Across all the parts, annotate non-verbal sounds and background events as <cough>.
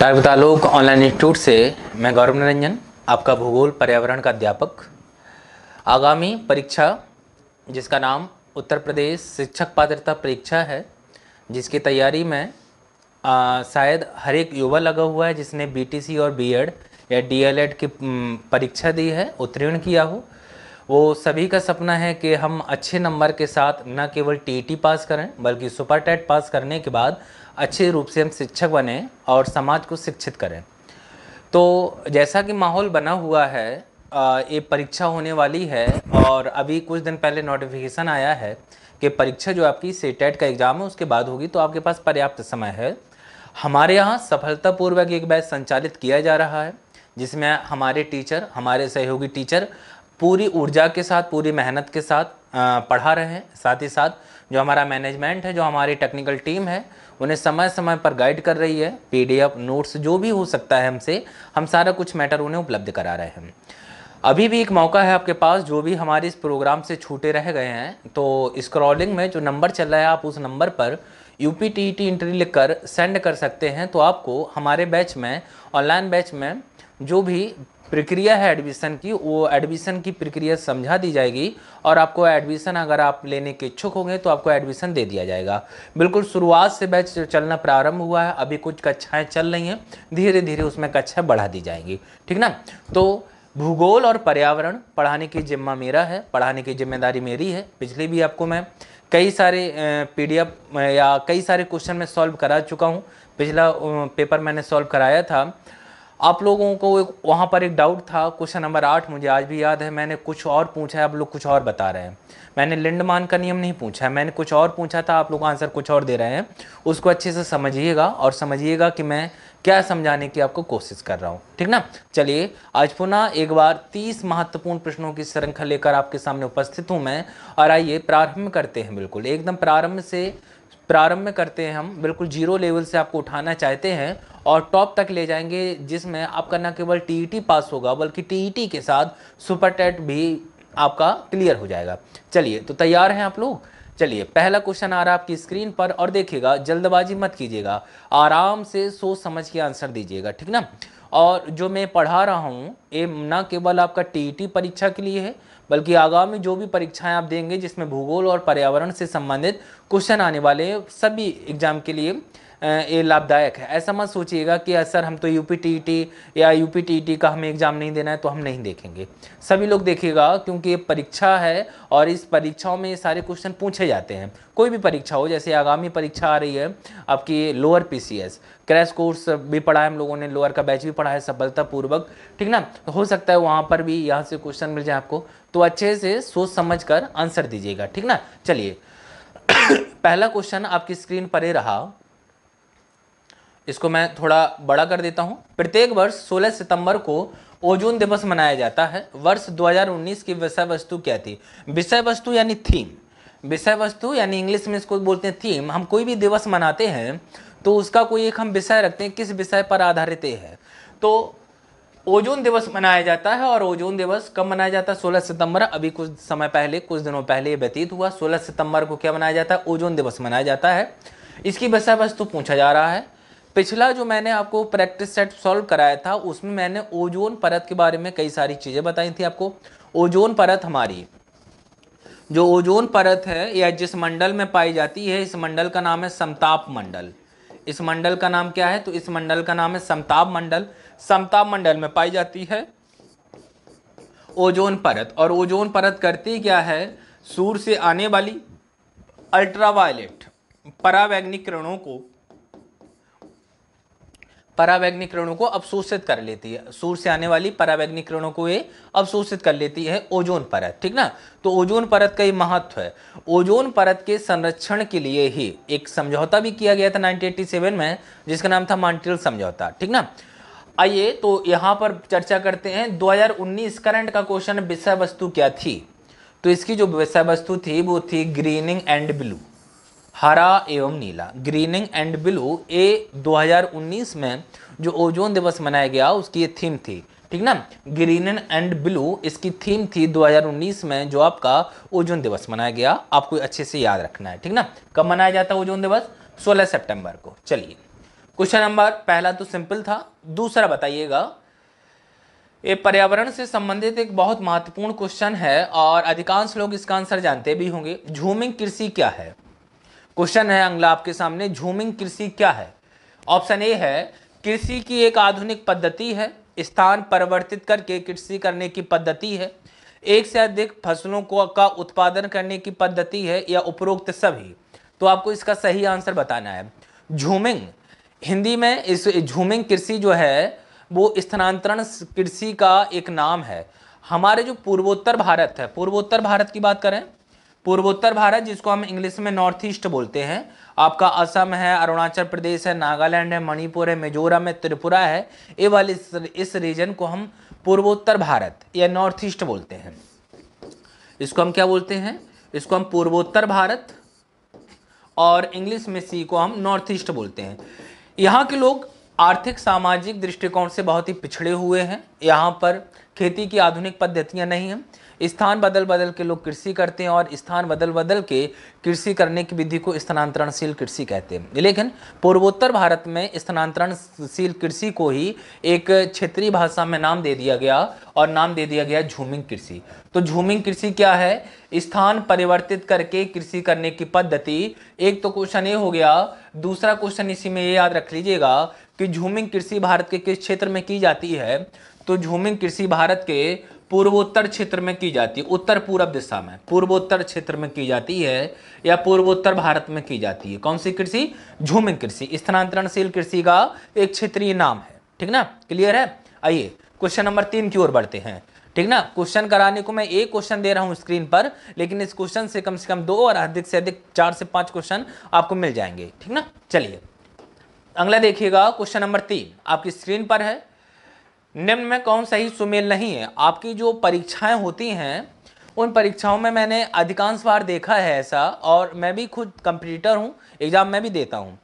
type online institute से मैं गौरव निरंजन आपका भूगोल पर्यावरण का अध्यापक आगामी परीक्षा जिसका नाम उत्तर प्रदेश शिक्षक पात्रता परीक्षा है जिसकी तैयारी में शायद हर एक युवा लगा हुआ है जिसने बीटीसी और बीएड या डीएलएड की परीक्षा दी है उत्तीर्ण किया हो वो सभी का सपना है कि हम अच्छे नंबर के साथ न केवल टी e पास करें बल्कि सुपर टेट पास करने के बाद अच्छे रूप से हम शिक्षक बने और समाज को शिक्षित करें तो जैसा कि माहौल बना हुआ है ये परीक्षा होने वाली है और अभी कुछ दिन पहले नोटिफिकेशन आया है कि परीक्षा जो आपकी सेटेट e का एग्ज़ाम है उसके बाद होगी तो आपके पास पर्याप्त समय है हमारे यहाँ सफलतापूर्वक एक बैच संचालित किया जा रहा है जिसमें हमारे टीचर हमारे सहयोगी टीचर पूरी ऊर्जा के साथ पूरी मेहनत के साथ पढ़ा रहे हैं साथ ही साथ जो हमारा मैनेजमेंट है जो हमारी टेक्निकल टीम है उन्हें समय समय पर गाइड कर रही है पीडीएफ नोट्स जो भी हो सकता है हमसे हम सारा कुछ मैटर उन्हें उपलब्ध करा रहे हैं अभी भी एक मौका है आपके पास जो भी हमारे इस प्रोग्राम से छूटे रह गए हैं तो स्क्रॉलिंग में जो नंबर चल रहा है आप उस नंबर पर U P T T entry लिख कर सेंड कर सकते हैं तो आपको हमारे बैच में ऑनलाइन बैच में जो भी प्रक्रिया है एडमिशन की वो एडमिशन की प्रक्रिया समझा दी जाएगी और आपको एडमिशन अगर आप लेने के इच्छुक होंगे तो आपको एडमिशन दे दिया जाएगा बिल्कुल शुरुआत से बैच चलना प्रारंभ हुआ है अभी कुछ कक्षाएँ चल रही हैं धीरे धीरे उसमें कक्षाएं बढ़ा दी जाएंगी ठीक ना तो भूगोल और पर्यावरण पढ़ाने की जिम्मा मेरा है पढ़ाने की जिम्मेदारी मेरी है पिछले भी आपको मैं कई सारे पी या कई सारे क्वेश्चन मैं सॉल्व करा चुका हूँ पिछला पेपर मैंने सॉल्व कराया था आप लोगों को एक वहाँ पर एक डाउट था क्वेश्चन नंबर आठ मुझे आज भी याद है मैंने कुछ और पूछा है आप लोग कुछ और बता रहे हैं मैंने लिंडमान का नियम नहीं पूछा है मैंने कुछ और पूछा था आप लोग आंसर कुछ और दे रहे हैं उसको अच्छे से समझिएगा और समझिएगा कि मैं क्या समझाने की आपको कोशिश कर रहा हूँ ठीक ना चलिए आज पुनः एक बार तीस महत्वपूर्ण प्रश्नों की श्रृंखला लेकर आपके सामने उपस्थित हूँ मैं और आइए प्रारंभ करते हैं बिल्कुल एकदम प्रारंभ से प्रारंभ में करते हैं हम बिल्कुल जीरो लेवल से आपको उठाना चाहते हैं और टॉप तक ले जाएंगे जिसमें आपका न केवल टीईटी पास होगा बल्कि टीईटी के साथ सुपर टेट भी आपका क्लियर हो जाएगा चलिए तो तैयार हैं आप लोग चलिए पहला क्वेश्चन आ रहा है आपकी स्क्रीन पर और देखिएगा जल्दबाजी मत कीजिएगा आराम से सोच समझ के आंसर दीजिएगा ठीक ना और जो मैं पढ़ा रहा हूँ ये न केवल आपका टीईटी परीक्षा के लिए है बल्कि आगामी जो भी परीक्षाएं आप देंगे जिसमें भूगोल और पर्यावरण से संबंधित क्वेश्चन आने वाले हैं सभी एग्जाम के लिए ये लाभदायक है ऐसा मत सोचिएगा कि सर हम तो यू पी या यू पी का हमें एग्ज़ाम नहीं देना है तो हम नहीं देखेंगे सभी लोग देखिएगा क्योंकि ये परीक्षा है और इस परीक्षाओं में सारे क्वेश्चन पूछे जाते हैं कोई भी परीक्षा हो जैसे आगामी परीक्षा आ रही है आपकी लोअर पी क्रैश कोर्स भी पढ़ा है हम लोगों ने लोअर का बैच भी पढ़ा है सफलतापूर्वक ठीक ना हो सकता है वहाँ पर भी यहाँ से क्वेश्चन मिल जाए आपको तो अच्छे से सोच समझ कर आंसर दीजिएगा ठीक ना चलिए <coughs> पहला क्वेश्चन आपकी स्क्रीन पर ही रहा इसको मैं थोड़ा बड़ा कर देता हूँ प्रत्येक वर्ष 16 सितंबर को ओजोन दिवस मनाया जाता है वर्ष 2019 की विषय वस्तु क्या थी विषय वस्तु यानी थीम विषय वस्तु यानी इंग्लिश में इसको बोलते हैं थीम हम कोई भी दिवस मनाते हैं तो उसका कोई एक हम विषय रखते हैं किस विषय पर आधारित है तो ओजोन दिवस मनाया जाता है और ओजोन दिवस कब मनाया जाता है 16 सितंबर अभी कुछ समय पहले कुछ दिनों पहले ये व्यतीत हुआ 16 सितंबर को क्या मनाया जाता है ओजोन दिवस मनाया जाता है इसकी विषय वस्तु पूछा जा रहा है पिछला जो मैंने आपको प्रैक्टिस सेट सॉल्व कराया था उसमें मैंने ओजोन परत के बारे में कई सारी चीज़ें बताई थी आपको ओजोन परत हमारी जो ओजोन परत है या जिस मंडल में पाई जाती है इस मंडल का नाम है समताप मंडल इस मंडल का नाम क्या है तो इस मंडल का नाम है समताप मंडल समताप मंडल में पाई जाती है ओजोन परत और ओजोन परत करती क्या है सूर्य से आने वाली अल्ट्रावायलेट परावैग्निक किरणों को परावैग्निक किरणों को अवशोषित कर लेती है सूर्य से आने वाली परावैग्निक किरणों को ये अवशोषित कर लेती है ओजोन परत ठीक ना तो ओजोन परत का ये महत्व है ओजोन परत के संरक्षण के लिए ही एक समझौता भी किया गया था 1987 में जिसका नाम था मॉन्ट्रियल समझौता ठीक ना आइए तो यहाँ पर चर्चा करते हैं 2019 करंट का क्वेश्चन विषय वस्तु क्या थी तो इसकी जो विषय वस्तु थी वो थी ग्रीनिंग एंड ब्लू हरा एवं नीला ग्रीनिंग एंड ब्लू ए 2019 में जो ओजोन दिवस मनाया गया उसकी ये थीम थी ठीक ना ग्रीन एंड ब्लू इसकी थीम थी 2019 में जो आपका ओजोन दिवस मनाया गया आपको अच्छे से याद रखना है ठीक ना कब मनाया जाता है ओजोन दिवस 16 सितंबर को चलिए क्वेश्चन नंबर पहला तो सिंपल था दूसरा बताइएगा ये पर्यावरण से संबंधित एक बहुत महत्वपूर्ण क्वेश्चन है और अधिकांश लोग इसका आंसर जानते भी होंगे झूमिंग कृषि क्या है क्वेश्चन है अगला आपके सामने झूमिंग कृषि क्या है ऑप्शन ए है कृषि की एक आधुनिक पद्धति है स्थान परिवर्तित करके कृषि करने की पद्धति है एक से अधिक फसलों को का उत्पादन करने की पद्धति है या उपरोक्त सभी तो आपको इसका सही आंसर बताना है झूमिंग हिंदी में इस झूमिंग कृषि जो है वो स्थानांतरण कृषि का एक नाम है हमारे जो पूर्वोत्तर भारत है पूर्वोत्तर भारत की बात करें पूर्वोत्तर भारत जिसको हम इंग्लिश में नॉर्थ ईस्ट बोलते हैं आपका असम है अरुणाचल प्रदेश है नागालैंड है मणिपुर है मिजोरम है त्रिपुरा है ये वाले इस, इस रीजन को हम पूर्वोत्तर भारत या नॉर्थ ईस्ट बोलते हैं इसको हम क्या बोलते हैं इसको हम पूर्वोत्तर भारत और इंग्लिश में सी को हम नॉर्थ ईस्ट बोलते हैं यहाँ के लोग आर्थिक सामाजिक दृष्टिकोण से बहुत ही पिछड़े हुए हैं यहाँ पर खेती की आधुनिक पद्धतियाँ नहीं हैं स्थान बदल बदल के लोग कृषि करते हैं और स्थान बदल बदल के कृषि करने की विधि को स्थानांतरणशील कृषि कहते हैं लेकिन पूर्वोत्तर भारत में स्थानांतरणशील कृषि को ही एक क्षेत्रीय भाषा में नाम दे दिया गया और नाम दे दिया गया झूमिंग कृषि तो झूमिंग कृषि क्या है स्थान परिवर्तित करके कृषि करने की पद्धति एक तो क्वेश्चन ये हो गया दूसरा क्वेश्चन इसी में ये याद रख लीजिएगा कि झूमिंग कृषि भारत के किस क्षेत्र में की जाती है तो झूमिंग कृषि भारत के पूर्वोत्तर क्षेत्र में की जाती है उत्तर पूर्व दिशा में पूर्वोत्तर क्षेत्र में की जाती है या पूर्वोत्तर भारत में की जाती है कौन सी कृषि झूमिंग कृषि स्थानांतरणशील कृषि का एक क्षेत्रीय नाम है ठीक ना क्लियर है आइए क्वेश्चन नंबर तीन की ओर बढ़ते हैं ठीक ना क्वेश्चन कराने को मैं एक क्वेश्चन दे रहा हूँ स्क्रीन पर लेकिन इस क्वेश्चन से कम से कम दो और अधिक से अधिक चार से पांच क्वेश्चन आपको मिल जाएंगे ठीक ना चलिए अगला देखिएगा क्वेश्चन नंबर तीन आपकी स्क्रीन पर है निम्न में कौन सही सुमेल नहीं है आपकी जो परीक्षाएं होती हैं उन परीक्षाओं में मैंने अधिकांश बार देखा है ऐसा और मैं भी खुद कंप्यूटर हूँ एग्ज़ाम में भी देता हूँ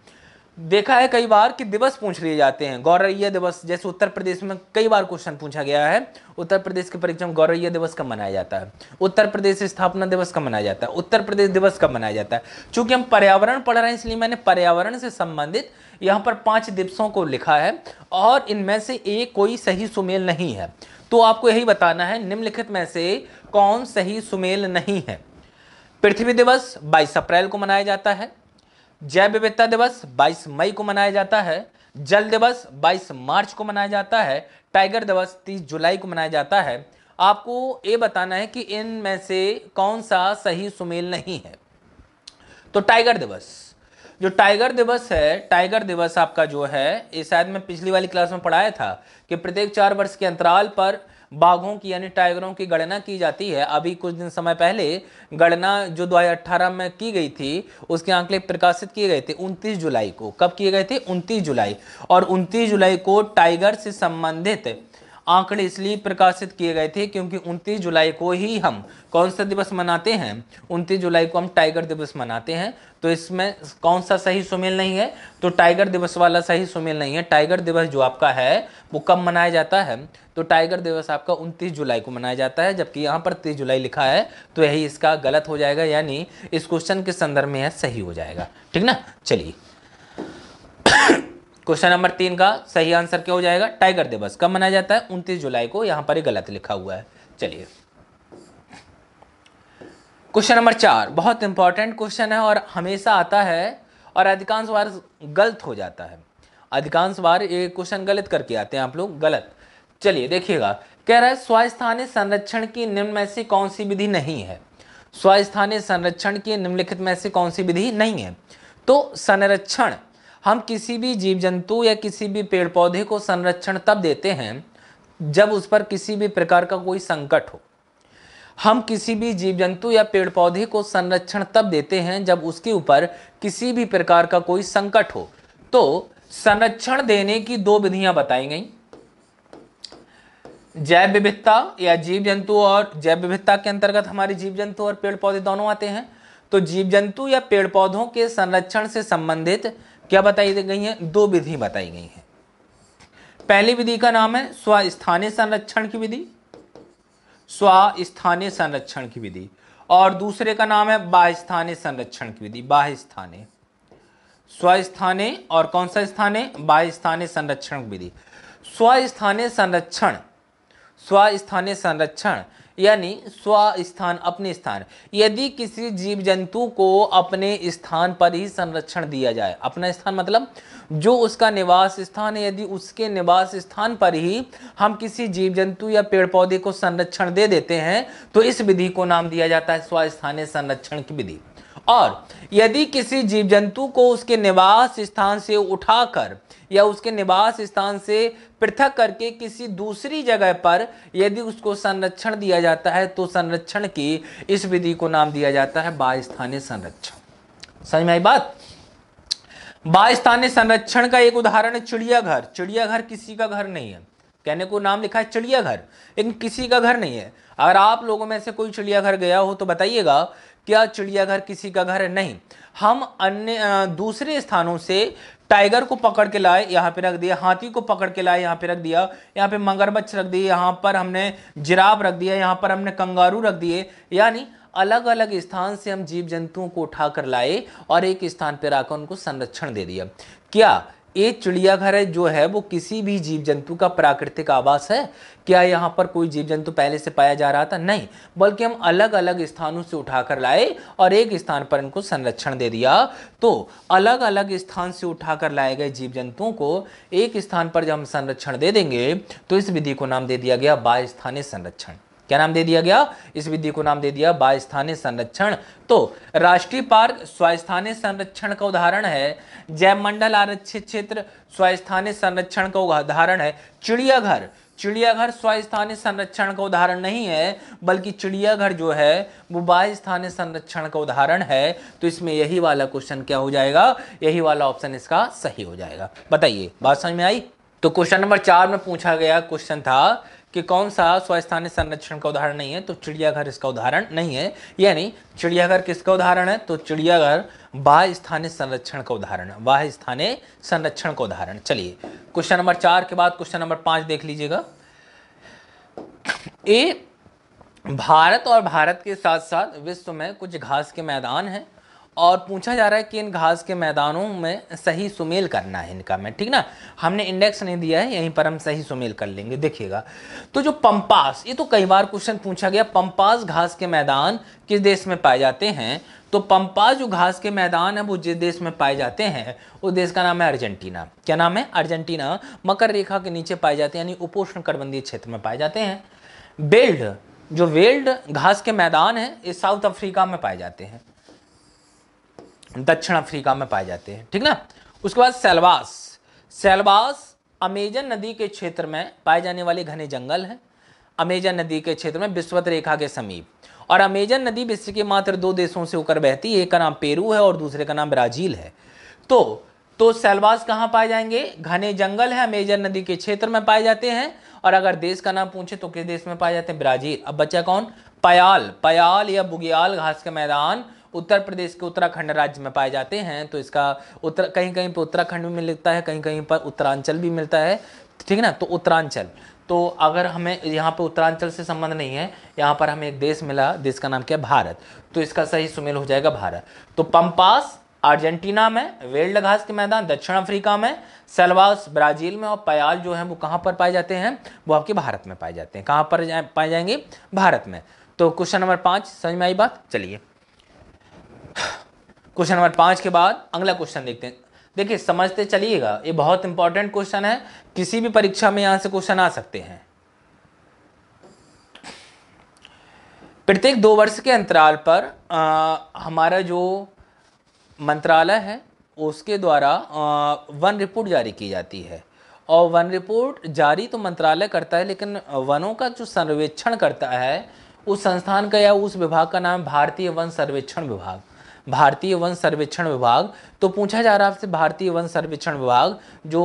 देखा है कई बार कि दिवस पूछ लिए जाते हैं गौरैया दिवस जैसे उत्तर प्रदेश में कई बार क्वेश्चन पूछा गया है उत्तर प्रदेश की परीक्षा में गौरैया दिवस कब मनाया जाता है उत्तर प्रदेश स्थापना दिवस कब मनाया जाता है उत्तर प्रदेश दिवस कब मनाया जाता है चूँकि हम पर्यावरण पढ़ रहे हैं इसलिए मैंने पर्यावरण से संबंधित यहाँ पर पांच दिवसों को लिखा है और इनमें से एक कोई सही सुमेल नहीं है तो आपको यही बताना है निम्नलिखित में से कौन सही सुमेल नहीं है पृथ्वी दिवस 22 अप्रैल को मनाया जाता है जैव विविधता दिवस 22 मई को मनाया जाता है जल दिवस 22 मार्च को मनाया जाता है टाइगर दिवस 30 जुलाई को मनाया जाता है आपको ये बताना है कि इनमें से कौन सा सही सुमेल नहीं है तो टाइगर दिवस जो टाइगर दिवस है टाइगर दिवस आपका जो है ये शायद मैं पिछली वाली क्लास में पढ़ाया था कि प्रत्येक चार वर्ष के अंतराल पर बाघों की यानी टाइगरों की गणना की जाती है अभी कुछ दिन समय पहले गणना जो 2018 में की गई थी उसके आंकड़े प्रकाशित किए गए थे 29 जुलाई को कब किए गए थे 29 जुलाई और 29 जुलाई को टाइगर से संबंधित आंकड़े इसलिए प्रकाशित किए गए थे क्योंकि 29 जुलाई को ही हम कौन सा दिवस मनाते हैं 29 जुलाई को हम टाइगर दिवस मनाते हैं तो इसमें कौन सा सही सुमेल नहीं है तो टाइगर दिवस वाला सही सुमेल नहीं है टाइगर दिवस जो आपका है वो कब मनाया जाता है तो टाइगर दिवस आपका 29 जुलाई को मनाया जाता है जबकि यहाँ पर तीस जुलाई लिखा है तो यही इसका गलत हो जाएगा यानी इस क्वेश्चन के संदर्भ में यह सही हो जाएगा ठीक ना चलिए क्वेश्चन नंबर तीन का सही आंसर क्या हो जाएगा टाइगर दिवस कब मनाया जाता है उनतीस जुलाई को यहाँ पर गलत लिखा हुआ है चलिए क्वेश्चन नंबर चार बहुत इंपॉर्टेंट क्वेश्चन है और हमेशा आता है और अधिकांश बार गलत हो जाता है अधिकांश बार ये क्वेश्चन गलत करके आते हैं आप लोग गलत चलिए देखिएगा कह रहा है स्वस्थानीय संरक्षण की निम्न में से कौन सी विधि नहीं है स्वस्थानीय संरक्षण की निम्नलिखित में से कौन सी विधि नहीं है तो संरक्षण हम किसी भी जीव जंतु या किसी भी पेड़ पौधे को संरक्षण तब देते हैं जब उस पर किसी भी प्रकार का कोई संकट हो हम किसी भी जीव जंतु या पेड़ पौधे को संरक्षण तब देते हैं जब उसके ऊपर किसी भी प्रकार का कोई संकट हो तो संरक्षण देने की दो विधियां बताई गई जैव विविधता या जीव जंतु और जैव विविधता के अंतर्गत हमारे जीव जंतु और पेड़ पौधे दोनों आते हैं तो जीव जंतु या पेड़ पौधों के संरक्षण से संबंधित क्या बताई गई हैं दो विधि बताई गई हैं पहली विधि का नाम है स्वस्थानीय संरक्षण की विधि स्वस्थानीय संरक्षण की विधि और दूसरे का नाम है बाह्यस्थानीय संरक्षण की विधि बाह्यस्थानीय स्वस्थानीय और कौन सा स्थानीय बाह्यस्थानीय संरक्षण विधि स्वस्थानीय संरक्षण स्वस्थानीय संरक्षण यानी स्वस्थान अपने स्थान यदि किसी जीव जंतु को अपने स्थान पर ही संरक्षण दिया जाए अपना स्थान मतलब जो उसका निवास स्थान है यदि उसके निवास स्थान पर ही हम किसी जीव जंतु या पेड़ पौधे को संरक्षण दे देते हैं तो इस विधि को नाम दिया जाता है स्वस्थानीय संरक्षण की विधि और यदि किसी जीव जंतु को उसके निवास स्थान से उठाकर या उसके निवास स्थान से पृथक करके किसी दूसरी जगह पर यदि उसको संरक्षण दिया जाता है तो संरक्षण की इस विधि को नाम दिया जाता है बास्थानीय संरक्षण समझ में आई बात बास्थानीय संरक्षण का एक उदाहरण है चिड़ियाघर चिड़ियाघर किसी का घर नहीं है कहने को नाम लिखा है चिड़ियाघर लेकिन किसी का घर नहीं है अगर आप लोगों में से कोई चिड़ियाघर गया हो तो बताइएगा क्या चिड़ियाघर किसी का घर है नहीं हम अन्य दूसरे स्थानों से टाइगर को पकड़ के लाए यहाँ पे रख दिया हाथी को पकड़ के लाए यहाँ पे रख दिया यहाँ पे मगरमच्छ रख दिए यहाँ पर हमने जिराब रख दिया यहाँ पर हमने कंगारू रख दिए यानी अलग अलग स्थान से हम जीव जंतुओं को उठा कर लाए और एक स्थान पर आकर उनको संरक्षण दे दिया क्या ये चिड़ियाघर है जो है वो किसी भी जीव जंतु का प्राकृतिक आवास है क्या यहाँ पर कोई जीव जंतु पहले से पाया जा रहा था नहीं बल्कि हम अलग अलग स्थानों से उठाकर लाए और एक स्थान पर इनको संरक्षण दे दिया तो अलग अलग स्थान से उठाकर लाए गए जीव जंतुओं को एक स्थान पर जब हम संरक्षण दे देंगे तो इस विधि को नाम दे दिया गया बाय संरक्षण क्या नाम दे दिया गया इस विधि को नाम दे दिया बास्थानीय संरक्षण तो राष्ट्रीय पार्क स्वस्थानीय संरक्षण का उदाहरण है जयमंडल आरक्षित क्षेत्र स्वस्थानीय संरक्षण का उदाहरण है चिड़ियाघर चिड़ियाघर स्वस्थानीय संरक्षण का उदाहरण नहीं है बल्कि चिड़ियाघर जो है वो बास्थानीय संरक्षण का उदाहरण है तो इसमें यही वाला क्वेश्चन क्या हो जाएगा यही वाला ऑप्शन इसका सही हो जाएगा बताइए बात समझ में आई तो क्वेश्चन नंबर चार में पूछा गया क्वेश्चन था कि कौन सा स्वस्थानीय संरक्षण का उदाहरण नहीं है तो चिड़ियाघर इसका उदाहरण नहीं है यानी चिड़ियाघर किसका उदाहरण है तो चिड़ियाघर बाह्य स्थानीय संरक्षण का उदाहरण है बाह्य स्थानीय संरक्षण का उदाहरण चलिए क्वेश्चन नंबर चार के बाद क्वेश्चन नंबर पांच देख लीजिएगा ए भारत और भारत के साथ साथ विश्व में कुछ घास के मैदान हैं और पूछा जा रहा है कि इन घास के मैदानों में सही सुमेल करना है इनका मैं ठीक ना हमने इंडेक्स नहीं दिया है यहीं पर हम सही सुमेल कर लेंगे देखिएगा तो जो पंपास ये तो कई बार क्वेश्चन पूछा गया पंपास घास के मैदान किस देश में पाए जाते हैं तो पंपास जो घास के मैदान है वो जिस देश में पाए जाते हैं उस देश का नाम है अर्जेंटीना क्या नाम है अर्जेंटीना मकर रेखा के नीचे पाए जाते हैं यानी उपोषण कटबंधीय क्षेत्र में पाए जाते हैं बेल्ड जो वेल्ड घास के मैदान है ये साउथ अफ्रीका में पाए जाते हैं दक्षिण अफ्रीका में पाए जाते हैं ठीक ना उसके बाद सेलवास सेलवास अमेजन नदी के क्षेत्र में पाए जाने वाले घने जंगल हैं अमेजन नदी के क्षेत्र में विश्वत रेखा के समीप और अमेजन नदी विश्व के मात्र दो देशों से होकर बहती है एक का नाम पेरू है और दूसरे का नाम ब्राजील है तो तो सेलवास कहाँ पाए जाएंगे घने जंगल है अमेजन नदी के क्षेत्र में पाए जाते हैं और अगर देश का नाम पूछे तो किस देश में पाए जाते हैं ब्राजील अब बच्चा कौन पयाल पयाल या बुगियाल घास के मैदान उत्तर प्रदेश के उत्तराखंड राज्य में पाए जाते हैं तो इसका उत्तर कहीं कहीं पर उत्तराखंड भी मिलता है कहीं कहीं पर उत्तरांचल भी मिलता है ठीक है ना तो उत्तरांचल तो अगर हमें यहाँ पर उत्तरांचल से संबंध नहीं है यहाँ पर हमें एक देश मिला देश का नाम क्या भारत तो इसका सही सुमेल हो जाएगा भारत तो पंपास अर्जेंटीना में वेल्ड घास के मैदान दक्षिण अफ्रीका में सेलवास ब्राज़ील में और पयाल जो है वो कहाँ पर पाए जाते हैं वो आपके भारत में पाए जाते हैं कहाँ पर जा, पाए जाएंगे भारत में तो क्वेश्चन नंबर पाँच समझ में आई बात चलिए क्वेश्चन नंबर पाँच के बाद अगला क्वेश्चन देखते हैं देखिए समझते चलिएगा ये बहुत इंपॉर्टेंट क्वेश्चन है किसी भी परीक्षा में यहाँ से क्वेश्चन आ सकते हैं प्रत्येक दो वर्ष के अंतराल पर आ, हमारा जो मंत्रालय है उसके द्वारा आ, वन रिपोर्ट जारी की जाती है और वन रिपोर्ट जारी तो मंत्रालय करता है लेकिन वनों का जो सर्वेक्षण करता है उस संस्थान का या उस विभाग का नाम भारतीय वन सर्वेक्षण विभाग भारतीय वन सर्वेक्षण विभाग तो पूछा जा रहा है आपसे भारतीय वन सर्वेक्षण विभाग जो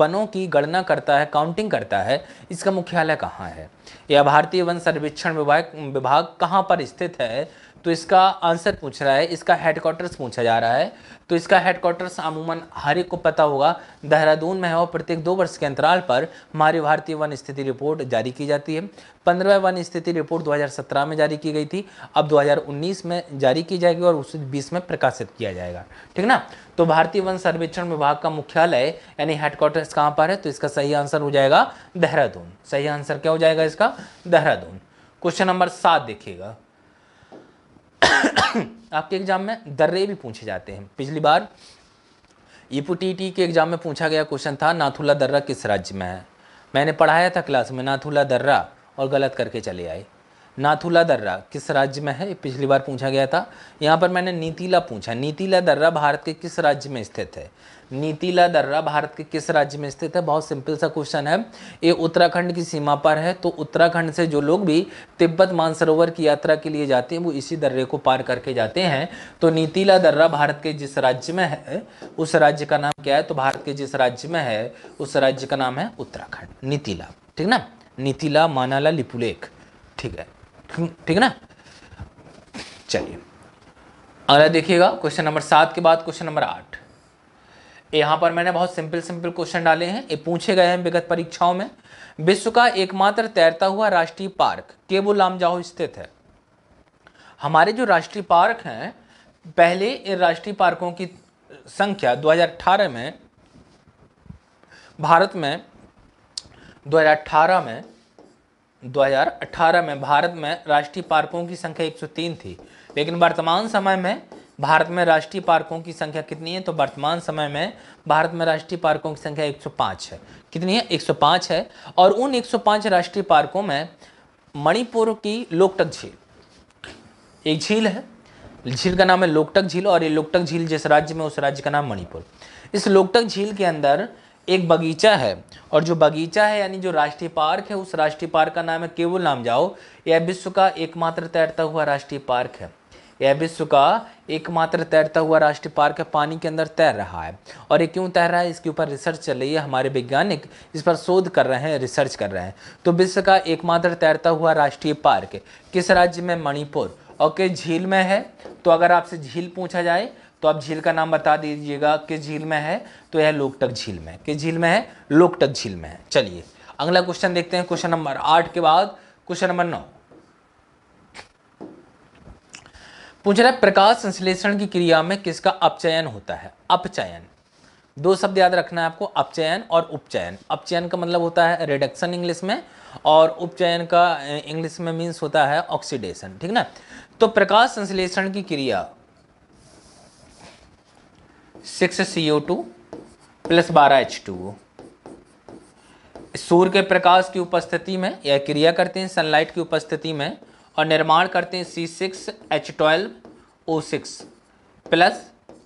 वनों की गणना करता है काउंटिंग करता है इसका मुख्यालय कहाँ है या भारतीय वन सर्वेक्षण विभाग विभाग कहाँ पर स्थित है तो इसका आंसर पूछ रहा है इसका हेडक्वार्टर्स पूछा जा रहा है तो इसका हेडक्वार्टर्स अमूमन हर एक को पता होगा देहरादून में है और प्रत्येक दो वर्ष के अंतराल पर हमारी भारतीय वन स्थिति रिपोर्ट जारी की जाती है पंद्रह वन स्थिति रिपोर्ट 2017 में जारी की गई थी अब 2019 में जारी की जाएगी और उस बीस में प्रकाशित किया जाएगा ठीक ना तो भारतीय वन सर्वेक्षण विभाग का मुख्यालय यानी हेडक्वार्टर्स कहाँ पर है तो इसका सही आंसर हो जाएगा देहरादून सही आंसर क्या हो जाएगा इसका देहरादून क्वेश्चन नंबर सात देखिएगा आपके एग्ज़ाम में दर्रे भी पूछे जाते हैं पिछली बार टी e के एग्ज़ाम में पूछा गया क्वेश्चन था नाथुला दर्रा किस राज्य में है मैंने पढ़ाया था क्लास में नाथुला दर्रा और गलत करके चले आए नाथुला दर्रा किस राज्य में है पिछली बार पूछा गया था यहाँ पर मैंने नीतिला पूछा नीतिला दर्रा भारत के किस राज्य में स्थित है नीतिला दर्रा भारत के किस राज्य में स्थित है बहुत सिंपल सा क्वेश्चन है ये उत्तराखंड की सीमा पर है तो उत्तराखंड से जो लोग भी तिब्बत मानसरोवर की यात्रा के लिए जाते हैं वो इसी दर्रे को पार करके जाते हैं तो नीतिला दर्रा भारत के जिस राज्य में है उस राज्य का नाम क्या है तो भारत के जिस राज्य में है उस राज्य का नाम है उत्तराखंड नीतिला ठीक ना नीतिला मानाला लिपुलेख ठीक है ठीक है ना चलिए अगला देखिएगा क्वेश्चन नंबर सात के बाद क्वेश्चन नंबर आठ यहाँ पर मैंने बहुत सिंपल सिंपल क्वेश्चन डाले हैं ये पूछे गए हैं विगत परीक्षाओं में विश्व का एकमात्र तैरता हुआ राष्ट्रीय पार्क केबो लामजाओ स्थित है हमारे जो राष्ट्रीय पार्क हैं पहले इन राष्ट्रीय पार्कों की संख्या 2018 में भारत में 2018 में 2018 में भारत में राष्ट्रीय पार्कों की संख्या 103 थी लेकिन वर्तमान समय में भारत में राष्ट्रीय पार्कों की संख्या कितनी है तो वर्तमान समय में भारत में राष्ट्रीय पार्कों की संख्या 105 है कितनी है 105 है और उन 105 राष्ट्रीय पार्कों में मणिपुर की लोकटक झील एक झील है झील का नाम है लोकटक झील और ये लोकटक झील जिस राज्य में उस राज्य का नाम मणिपुर इस लोकटक झील के अंदर एक बगीचा है और जो बगीचा है यानी जो राष्ट्रीय पार्क है उस राष्ट्रीय पार्क का नाम है केवल नाम जाओ यह विश्व का एकमात्र तैरता हुआ राष्ट्रीय पार्क है यह विश्व का एकमात्र तैरता हुआ राष्ट्रीय पार्क है पानी के अंदर तैर रहा है और ये क्यों तैर रहा है इसके ऊपर रिसर्च चल रही है हमारे वैज्ञानिक इस पर शोध कर रहे हैं रिसर्च कर रहे हैं तो विश्व का एकमात्र तैरता हुआ राष्ट्रीय पार्क किस राज्य में मणिपुर और किस झील में है तो अगर आपसे झील पूछा जाए तो आप झील का नाम बता दीजिएगा किस झील में है तो यह लोकटक झील में किस झील में है लोकटक झील में है चलिए अगला क्वेश्चन देखते हैं क्वेश्चन नंबर आठ के बाद क्वेश्चन नंबर नौ पूछ रहा है प्रकाश संश्लेषण की क्रिया में किसका अपचयन होता है अपचयन दो शब्द याद रखना है आपको अपचयन और उपचयन अपचयन का मतलब होता है रिडक्शन इंग्लिश में और उपचयन का इंग्लिश में मीन्स होता है ऑक्सीडेशन ठीक ना तो प्रकाश संश्लेषण की क्रिया six C O two plus बारह एच टू ओ सूर्य के प्रकाश की उपस्थिति में यह क्रिया करते हैं सनलाइट की उपस्थिति में और निर्माण करते हैं C six H twelve O six plus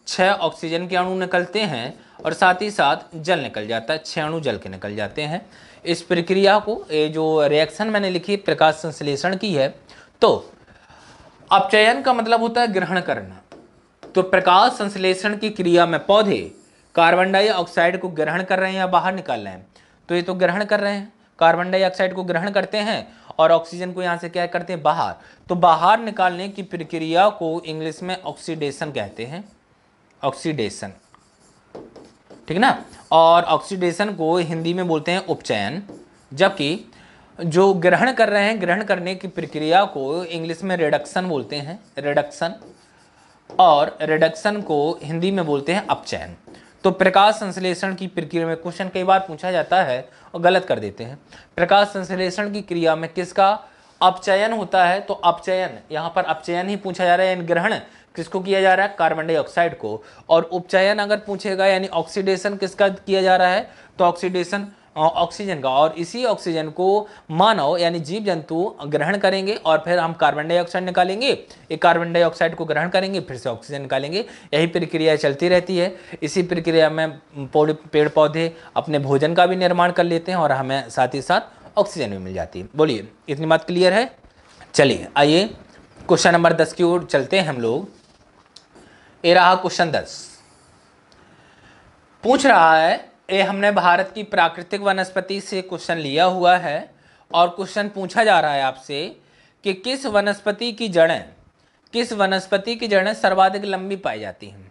छः ऑक्सीजन के अणु निकलते हैं और साथ ही साथ जल निकल जाता है छः अणु जल के निकल जाते हैं इस प्रक्रिया को ये जो रिएक्शन मैंने लिखी प्रकाश संश्लेषण की है तो अपचयन का मतलब होता है ग्रहण करना तो प्रकाश संश्लेषण की क्रिया में पौधे कार्बन डाइऑक्साइड को ग्रहण कर रहे हैं या बाहर निकाल रहे हैं तो ये तो ग्रहण कर रहे हैं कार्बन डाइऑक्साइड को ग्रहण करते हैं और ऑक्सीजन को यहाँ से क्या करते हैं बाहर तो बाहर निकालने की प्रक्रिया को इंग्लिश में ऑक्सीडेशन कहते हैं ऑक्सीडेशन ठीक ना और ऑक्सीडेशन को हिंदी में बोलते हैं उपचयन जबकि जो ग्रहण कर रहे हैं ग्रहण करने की प्रक्रिया को इंग्लिश में रिडक्शन बोलते हैं रिडक्शन और रिडक्शन को हिंदी में बोलते हैं अपचयन तो प्रकाश संश्लेषण की प्रक्रिया में क्वेश्चन कई बार पूछा जाता है और गलत कर देते हैं प्रकाश संश्लेषण की क्रिया में किसका अपचयन होता है तो अपचयन यहाँ पर अपचयन ही पूछा जा रहा है यानी ग्रहण किसको किया जा रहा है कार्बन डाइऑक्साइड को और उपचयन अगर पूछेगा यानी ऑक्सीडेशन किसका किया जा रहा है तो ऑक्सीडेशन ऑक्सीजन का और इसी ऑक्सीजन को मानव यानी जीव जंतु ग्रहण करेंगे और फिर हम कार्बन डाइऑक्साइड निकालेंगे ये कार्बन डाइऑक्साइड को ग्रहण करेंगे फिर से ऑक्सीजन निकालेंगे यही प्रक्रिया चलती रहती है इसी प्रक्रिया में पेड़ पौधे अपने भोजन का भी निर्माण कर लेते हैं और हमें साथ ही साथ ऑक्सीजन भी मिल जाती है बोलिए इतनी बात क्लियर है चलिए आइए क्वेश्चन नंबर दस की ओर चलते हैं हम लोग ये रहा क्वेश्चन दस पूछ रहा है ये हमने भारत की प्राकृतिक वनस्पति से क्वेश्चन लिया हुआ है और क्वेश्चन पूछा जा रहा है आपसे कि किस वनस्पति की जड़ें किस वनस्पति की जड़ें सर्वाधिक लंबी पाई जाती हैं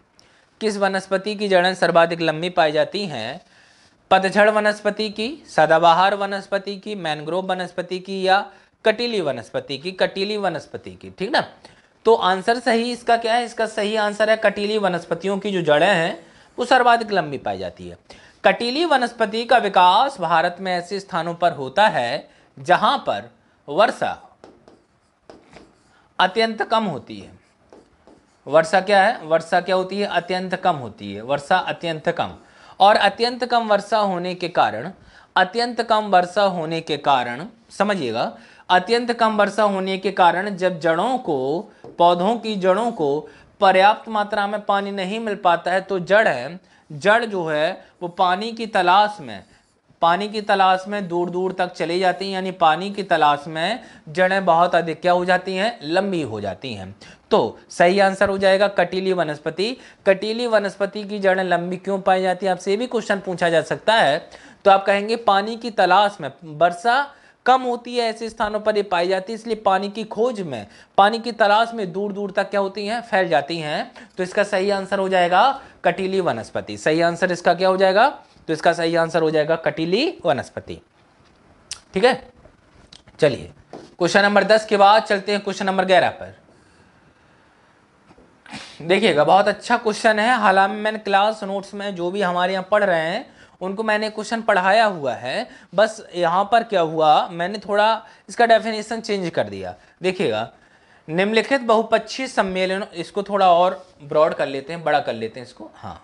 किस वनस्पति की जड़ें सर्वाधिक लंबी पाई जाती हैं पतझड़ वनस्पति की सदाबहार वनस्पति की मैनग्रोव वनस्पति की या कटीली वनस्पति की कटीली वनस्पति की ठीक ना तो आंसर सही इसका क्या है इसका सही आंसर है कटीली वनस्पतियों की जो जड़ें हैं वो सर्वाधिक लंबी पाई जाती है कटीली वनस्पति का विकास भारत में ऐसे स्थानों पर होता है जहां पर वर्षा अत्यंत कम होती है वर्षा क्या है वर्षा क्या होती है अत्यंत कम होती है वर्षा अत्यंत कम और अत्यंत कम वर्षा होने के कारण अत्यंत कम वर्षा होने के कारण समझिएगा अत्यंत कम वर्षा होने के कारण जब जड़ों को पौधों की जड़ों को पर्याप्त मात्रा में पानी नहीं मिल पाता है तो जड़ है जड़ जो है वो पानी की तलाश में पानी की तलाश में दूर दूर तक चली जाती हैं यानी पानी की तलाश में जड़ें बहुत अधिक क्या हो जाती हैं लंबी हो जाती हैं तो सही आंसर हो जाएगा कटीली वनस्पति कटीली वनस्पति की जड़ें लंबी क्यों पाई जाती हैं आपसे ये भी क्वेश्चन पूछा जा सकता है तो आप कहेंगे पानी की तलाश में वर्षा कम होती है ऐसे स्थानों पर ये पाई जाती है इसलिए पानी की खोज में पानी की तलाश में दूर दूर तक क्या होती हैं फैल जाती हैं तो इसका सही आंसर हो जाएगा कटीली वनस्पति सही आंसर इसका क्या हो जाएगा तो इसका सही आंसर हो जाएगा कटीली वनस्पति ठीक है चलिए क्वेश्चन नंबर दस के बाद चलते हैं क्वेश्चन नंबर ग्यारह पर देखिएगा बहुत अच्छा क्वेश्चन है हालांकि मैंने क्लास नोट्स में जो भी हमारे यहाँ पढ़ रहे हैं उनको मैंने क्वेश्चन पढ़ाया हुआ है बस यहाँ पर क्या हुआ मैंने थोड़ा इसका डेफिनेशन चेंज कर दिया देखिएगा निम्नलिखित बहुपक्षीय सम्मेलन इसको थोड़ा और ब्रॉड कर लेते हैं बड़ा कर लेते हैं इसको हाँ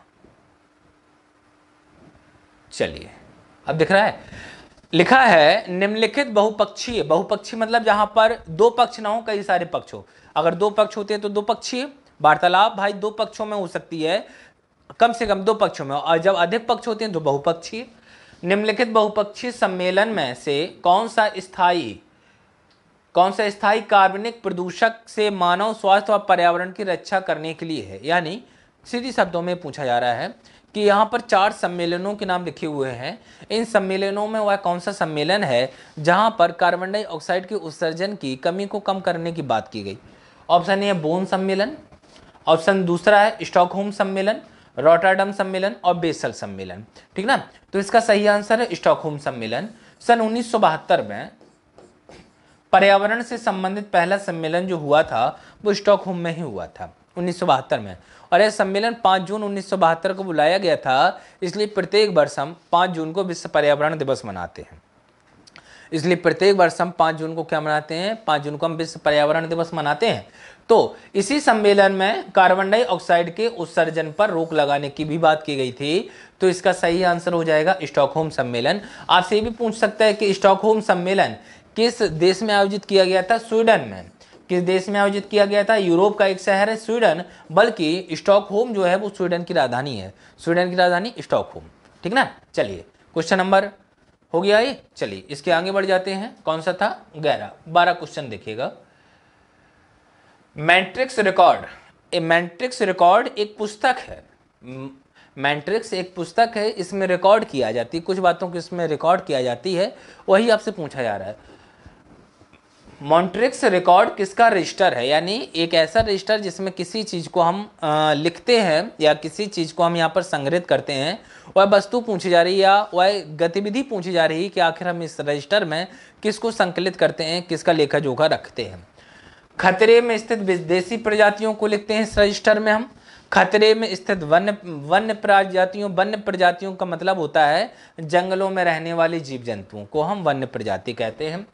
चलिए अब दिख रहा है लिखा है निम्नलिखित बहुपक्षीय बहुपक्षी मतलब जहां पर दो पक्ष ना हो कई सारे पक्ष हो अगर दो पक्ष होते हैं तो दो पक्षीय वार्तालाप भाई दो पक्षों में हो सकती है कम से कम दो पक्षों में और जब अधिक पक्ष होते हैं तो बहुपक्षीय निम्नलिखित बहुपक्षीय सम्मेलन में से कौन सा स्थायी कौन सा स्थायी कार्बनिक प्रदूषक से मानव स्वास्थ्य और पर्यावरण की रक्षा करने के लिए है यानी सीधी शब्दों में पूछा जा रहा है कि यहाँ पर चार सम्मेलनों के नाम लिखे हुए हैं इन सम्मेलनों में वह कौन सा सम्मेलन है जहाँ पर कार्बन डाइऑक्साइड के उत्सर्जन की कमी को कम करने की बात की गई ऑप्शन ए बोन सम्मेलन ऑप्शन दूसरा है स्टॉकहोम सम्मेलन रोटरडम सम्मेलन और बेसल सम्मेलन ठीक ना तो इसका सही आंसर है स्टॉकहोम सम्मेलन सन उन्नीस में पर्यावरण से संबंधित पहला सम्मेलन जो हुआ था वो स्टॉकहोम में ही हुआ था उन्नीस में और यह सम्मेलन 5 जून उन्नीस को बुलाया गया था इसलिए प्रत्येक वर्ष हम 5 जून को विश्व पर्यावरण दिवस मनाते हैं इसलिए प्रत्येक वर्ष हम पाँच जून को क्या मनाते हैं पाँच जून को हम विश्व पर्यावरण दिवस मनाते हैं तो इसी सम्मेलन में कार्बन डाइऑक्साइड के उत्सर्जन पर रोक लगाने की भी बात की गई थी तो इसका सही आंसर हो जाएगा स्टॉकहोम सम्मेलन आपसे ये भी पूछ सकता है कि स्टॉकहोम सम्मेलन किस देश में आयोजित किया गया था स्वीडन में किस देश में आयोजित किया गया था यूरोप का एक शहर है स्वीडन बल्कि स्टॉकहोम जो है वो स्वीडन की राजधानी है स्वीडन की राजधानी स्टॉकहोम ठीक ना चलिए क्वेश्चन नंबर हो गया ये चलिए इसके आगे बढ़ जाते हैं कौन सा था ग्यारह बारह क्वेश्चन देखिएगा मैट्रिक्स रिकॉर्ड ए मैट्रिक्स रिकॉर्ड एक पुस्तक है मैट्रिक्स एक पुस्तक है इसमें रिकॉर्ड किया जाती है कुछ बातों को इसमें रिकॉर्ड किया जाती है वही आपसे पूछा जा रहा है मॉन्ट्रिक्स रिकॉर्ड किसका रजिस्टर है यानी एक ऐसा रजिस्टर जिसमें किसी चीज़ को हम आ, लिखते हैं या किसी चीज़ को हम यहाँ पर संग्रहित करते हैं वह वस्तु पूछी जा रही है या वह गतिविधि पूछी जा रही है कि आखिर हम इस रजिस्टर में किसको संकलित करते हैं किसका लेखा जोखा रखते हैं खतरे में स्थित विदेशी प्रजातियों को लिखते हैं इस रजिस्टर में हम खतरे में स्थित वन्य वन्य प्रजातियों वन्य प्रजातियों का मतलब होता है जंगलों में रहने वाले जीव जंतुओं को हम वन्य प्रजाति कहते हैं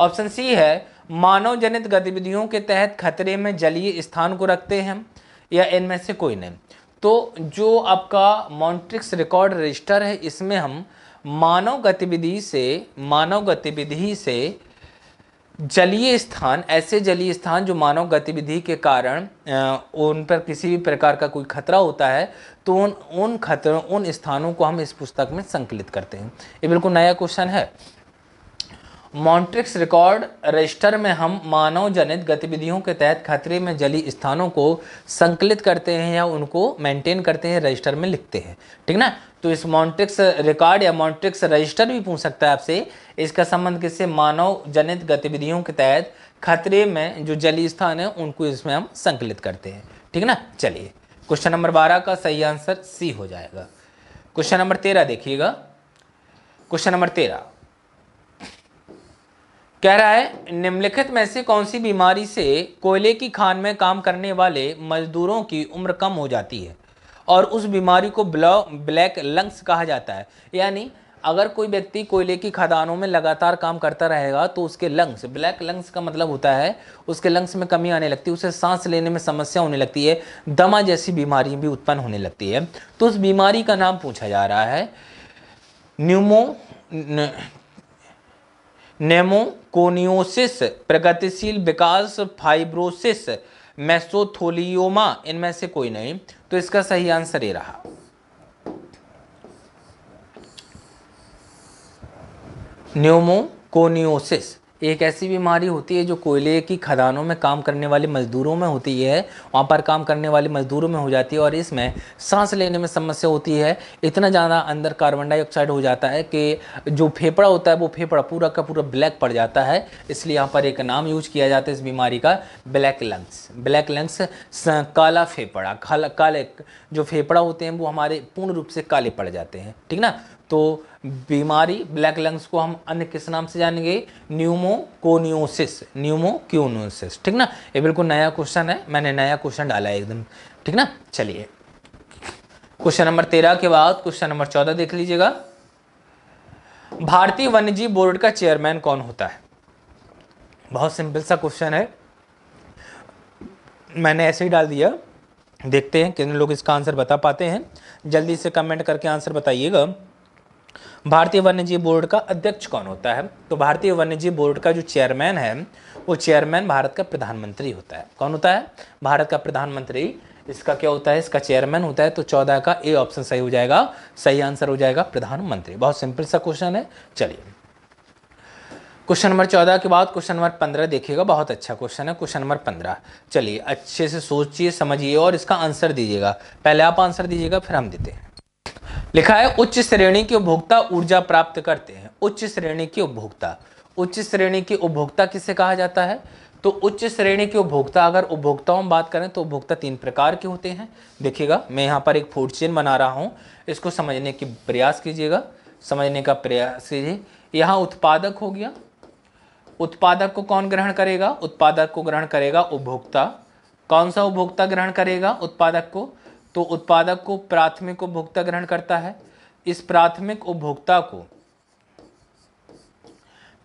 ऑप्शन सी है मानव जनित गतिविधियों के तहत खतरे में जलीय स्थान को रखते हैं या इनमें से कोई नहीं तो जो आपका मॉन्ट्रिक्स रिकॉर्ड रजिस्टर है इसमें हम मानव गतिविधि से मानव गतिविधि से जलीय स्थान ऐसे जलीय स्थान जो मानव गतिविधि के कारण उन पर किसी भी प्रकार का कोई खतरा होता है तो उन उन खतरों उन स्थानों को हम इस पुस्तक में संकलित करते हैं ये बिल्कुल नया क्वेश्चन है मॉन्ट्रिक्स रिकॉर्ड रजिस्टर में हम मानव जनित गतिविधियों के तहत खतरे में जली स्थानों को संकलित करते हैं या उनको मेंटेन करते हैं रजिस्टर में लिखते हैं ठीक ना तो इस मॉन्ट्रिक्स रिकॉर्ड या मॉन्ट्रिक्स रजिस्टर भी पूछ सकता है आपसे इसका संबंध किससे मानव जनित गतिविधियों के तहत खतरे में जो जली स्थान है उनको इसमें हम संकलित करते हैं ठीक ना चलिए क्वेश्चन नंबर बारह का सही आंसर सी हो जाएगा क्वेश्चन नंबर तेरह देखिएगा क्वेश्चन नंबर तेरह कह रहा है निम्नलिखित में से कौन सी बीमारी से कोयले की खान में काम करने वाले मजदूरों की उम्र कम हो जाती है और उस बीमारी को ब्लैक लंग्स कहा जाता है यानी अगर कोई व्यक्ति कोयले की खदानों में लगातार काम करता रहेगा तो उसके लंग्स ब्लैक लंग्स का मतलब होता है उसके लंग्स में कमी आने लगती है उसे सांस लेने में समस्या होने लगती है दमा जैसी बीमारी भी उत्पन्न होने लगती है तो उस बीमारी का नाम पूछा जा रहा है न्यूमो नेमो कोनियोसिस प्रगतिशील विकास फाइब्रोसिस मैसोथोलियोमा इनमें से कोई नहीं तो इसका सही आंसर ये रहा न्यूमोकोनियोसिस एक ऐसी बीमारी होती है जो कोयले की खदानों में काम करने वाले मज़दूरों में होती है वहाँ पर काम करने वाले मज़दूरों में हो जाती है और इसमें सांस लेने में समस्या होती है इतना ज़्यादा अंदर कार्बन डाइऑक्साइड हो जाता है कि जो फेफड़ा होता है वो फेफड़ा पूरा का पूरा ब्लैक पड़ जाता है इसलिए यहाँ पर एक नाम यूज किया जाता है इस बीमारी का ब्लैक लंग्स ब्लैक लंग्स काला फेफड़ा काले जो फेफड़ा होते हैं वो हमारे पूर्ण रूप से काले पड़ जाते हैं ठीक ना तो बीमारी ब्लैक लंग्स को हम अन्य किस नाम से जानेंगे न्यूमोकोनियोसिस न्यूमोक्योनियोसिस ठीक ना ये बिल्कुल नया क्वेश्चन है मैंने नया क्वेश्चन डाला है एकदम ठीक ना चलिए क्वेश्चन नंबर तेरह के बाद क्वेश्चन नंबर चौदह देख लीजिएगा भारतीय वन्यजीव बोर्ड का चेयरमैन कौन होता है बहुत सिंपल सा क्वेश्चन है मैंने ऐसे ही डाल दिया देखते हैं कितने लोग इसका आंसर बता पाते हैं जल्दी से कमेंट करके आंसर बताइएगा भारतीय वन्यजीव बोर्ड का अध्यक्ष कौन होता है तो भारतीय वन्यजीव बोर्ड का जो चेयरमैन है वो चेयरमैन भारत का प्रधानमंत्री होता है कौन होता है भारत का प्रधानमंत्री इसका क्या होता है इसका चेयरमैन होता है तो चौदह का ए ऑप्शन सही हो जाएगा सही आंसर हो जाएगा प्रधानमंत्री बहुत सिंपल सा क्वेश्चन है चलिए क्वेश्चन नंबर चौदह के बाद क्वेश्चन नंबर पंद्रह देखिएगा बहुत अच्छा क्वेश्चन है क्वेश्चन नंबर पंद्रह चलिए अच्छे से सोचिए समझिए और इसका आंसर दीजिएगा पहले आप आंसर दीजिएगा फिर हम देते हैं लिखा है उच्च श्रेणी के उपभोक्ता ऊर्जा प्राप्त करते हैं उच्च श्रेणी के उपभोक्ता उच्च श्रेणी के उपभोक्ता किसे कहा जाता है तो उच्च श्रेणी के उपभोक्ता अगर उपभोक्ताओं बात करें तो उपभोक्ता तीन प्रकार के होते हैं देखिएगा मैं यहाँ पर एक फूड चेन बना रहा हूँ इसको समझने की प्रयास कीजिएगा समझने का प्रयास कीजिए यहाँ उत्पादक हो गया उत्पादक को कौन ग्रहण करेगा उत्पादक को ग्रहण करेगा उपभोक्ता कौन सा उपभोक्ता ग्रहण करेगा उत्पादक को तो उत्पादक को प्राथमिक उपभोक्ता ग्रहण करता है इस प्राथमिक उपभोक्ता को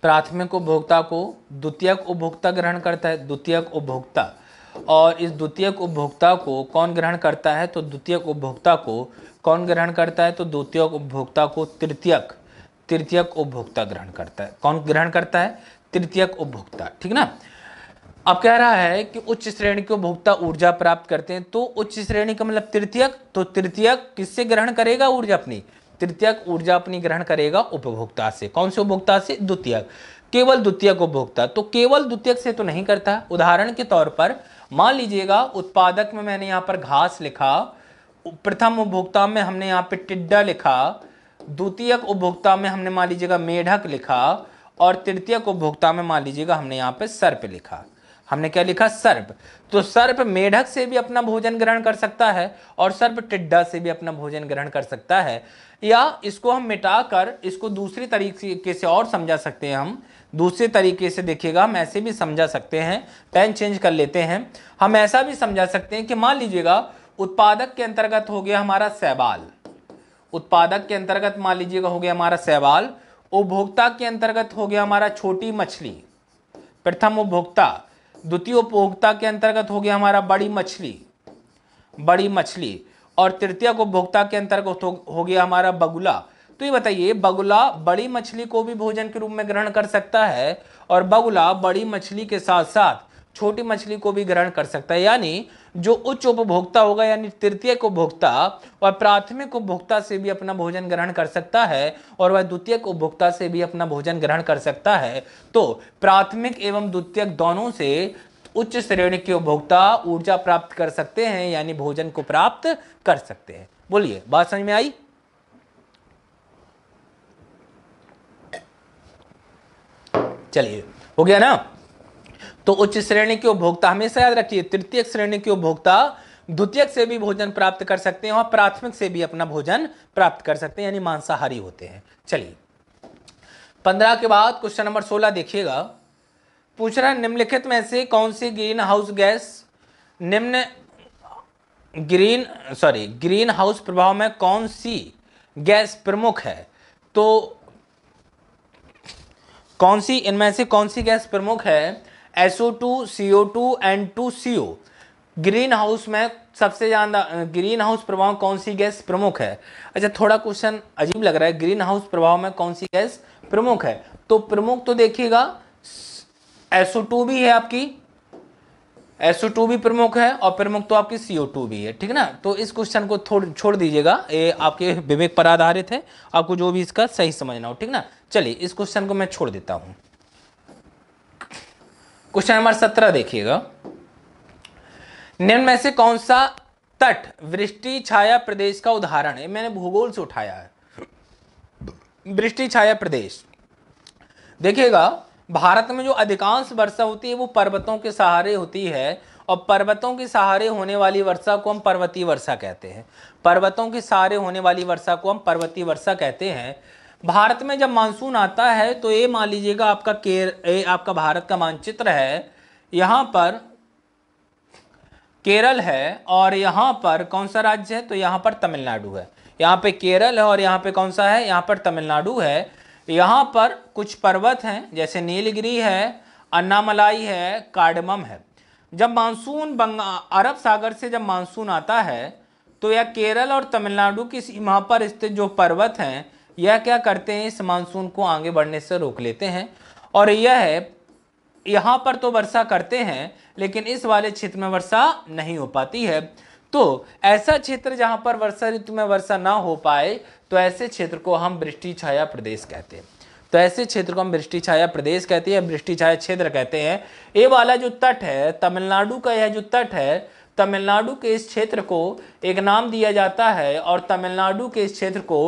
प्राथमिक उपभोक्ता को द्वितीयक उपभोक्ता ग्रहण करता है द्वितीयक उपभोक्ता और इस द्वितीयक उपभोक्ता को कौन ग्रहण करता है तो द्वितीयक उपभोक्ता को कौन ग्रहण करता है तो द्वितीयक उपभोक्ता को तृतीयक तृतीयक उपभोक्ता ग्रहण करता है कौन ग्रहण करता है तृतीयक उपभोक्ता ठीक ना अब कह रहा है कि उच्च श्रेणी के उपभोक्ता ऊर्जा प्राप्त करते हैं तो उच्च श्रेणी का मतलब तृतीयक तो तृतीयक किससे ग्रहण करेगा ऊर्जा अपनी तृतीयक ऊर्जा अपनी ग्रहण करेगा उपभोक्ता से कौन से उपभोक्ता से द्वितीयक केवल द्वितीयक उपभोक्ता तो केवल द्वितीयक से तो नहीं करता उदाहरण के तौर पर मान लीजिएगा उत्पादक में मैंने यहाँ पर घास लिखा प्रथम उपभोक्ता में हमने यहाँ पर टिड्डा लिखा द्वितीयक उपभोक्ता में हमने मान लीजिएगा मेढक लिखा और तृतीयक उपभोक्ता में मान लीजिएगा हमने यहाँ पर सर्प लिखा हमने क्या लिखा सर्प तो सर्प मेढक से भी अपना भोजन ग्रहण कर सकता है और सर्प टिड्डा से भी अपना भोजन ग्रहण कर सकता है या इसको हम मिटाकर इसको दूसरी तरीके से और समझा सकते हैं हम दूसरे तरीके से देखिएगा हम ऐसे भी समझा सकते हैं पेन चेंज कर लेते हैं हम ऐसा भी समझा सकते हैं कि मान लीजिएगा उत्पादक के अंतर्गत हो गया हमारा सैवाल उत्पादक के अंतर्गत मान लीजिएगा हो गया हमारा सैवाल उपभोक्ता के अंतर्गत हो गया हमारा छोटी मछली प्रथम उपभोक्ता द्वितीय उपभोक्ता के अंतर्गत हो गया हमारा बड़ी मछली बड़ी मछली और तृतीय उपभोक्ता के अंतर्गत हो गया हमारा बगुला तो ये बताइए बगुला बड़ी मछली को भी भोजन के रूप में ग्रहण कर सकता है और बगुला बड़ी मछली के साथ साथ छोटी मछली को भी ग्रहण कर सकता है यानी जो उच्च उपभोक्ता होगा यानी तृतीय उपभोक्ता वह प्राथमिक उपभोक्ता से भी अपना भोजन ग्रहण कर सकता है और वह द्वितीय उपभोक्ता से भी अपना भोजन ग्रहण कर सकता है तो प्राथमिक एवं द्वितीय दोनों से उच्च श्रेणी के उपभोक्ता ऊर्जा प्राप्त कर सकते हैं यानी भोजन को प्राप्त कर सकते हैं बोलिए बात समझ में आई चलिए हो गया ना तो उच्च श्रेणी के उपभोक्ता हमेशा याद रखिए तृतीय श्रेणी के उपभोक्ता द्वितीय से भी भोजन प्राप्त कर सकते हैं और प्राथमिक से भी अपना भोजन प्राप्त कर सकते हैं यानी मांसाहारी होते हैं चलिए पंद्रह के बाद क्वेश्चन नंबर सोलह देखिएगा पूछ रहा है निम्नलिखित में से कौन सी ग्रीन हाउस गैस निम्न ग्रीन सॉरी ग्रीन हाउस प्रभाव में कौन सी गैस प्रमुख है तो कौन सी इनमें से कौन सी गैस प्रमुख है SO two O two and two O greenhouse में सबसे ज़्यादा ग्रीन हाउस प्रभाव कौन सी गैस प्रमुख है अच्छा थोड़ा क्वेश्चन अजीब लग रहा है ग्रीन हाउस प्रभाव में कौन सी गैस प्रमुख है तो प्रमुख तो देखिएगा एसओ टू भी है आपकी एसओ टू भी प्रमुख है और प्रमुख तो आपकी टू भी है ठीक ना तो इस क्वेश्चन को थोड़ छोड़ दीजिएगा ये आपके विवेक पर आधारित है आपको जो भी इसका सही समझना हो ठीक ना चलिए इस क्वेश्चन को मैं छोड़ देता हूँ क्वेश्चन नंबर सत्रह देखिएगा निम्न में से कौन सा तट वृष्टि छाया प्रदेश का उदाहरण है मैंने भूगोल से उठाया है वृष्टि छाया प्रदेश देखिएगा भारत में जो अधिकांश वर्षा होती है वो पर्वतों के सहारे होती है और पर्वतों के सहारे होने वाली वर्षा को हम पर्वतीय वर्षा कहते हैं पर्वतों के सहारे होने वाली वर्षा को हम पर्वतीय वर्षा कहते हैं भारत में जब मानसून आता है तो ये मान लीजिएगा आपका केर ए आपका भारत का मानचित्र है यहाँ पर केरल है और यहाँ पर कौन सा राज्य है तो यहाँ पर तमिलनाडु है यहाँ पे केरल है और यहाँ पे कौन सा है यहाँ पर तमिलनाडु है यहाँ पर कुछ पर्वत हैं जैसे नीलगिरी है अन्नामलाई है कार्डमम है जब मानसून बंगा अरब सागर से जब मानसून आता है तो यह केरल और तमिलनाडु की सीमा पर स्थित जो पर्वत हैं यह क्या करते हैं इस मानसून को आगे बढ़ने से रोक लेते हैं और यह है यहाँ पर तो वर्षा करते हैं लेकिन इस वाले क्षेत्र में वर्षा नहीं हो पाती है तो ऐसा क्षेत्र जहाँ पर वर्षा ऋतु में वर्षा ना हो पाए तो ऐसे क्षेत्र को हम वृष्टि छाया प्रदेश कहते हैं तो ऐसे क्षेत्र को हम वृष्टि छाया प्रदेश कहते हैं वृष्टि छाया क्षेत्र कहते हैं ये वाला जो तट है तमिलनाडु का यह जो तट है तमिलनाडु के इस क्षेत्र को एक नाम दिया जाता है और तमिलनाडु के इस क्षेत्र को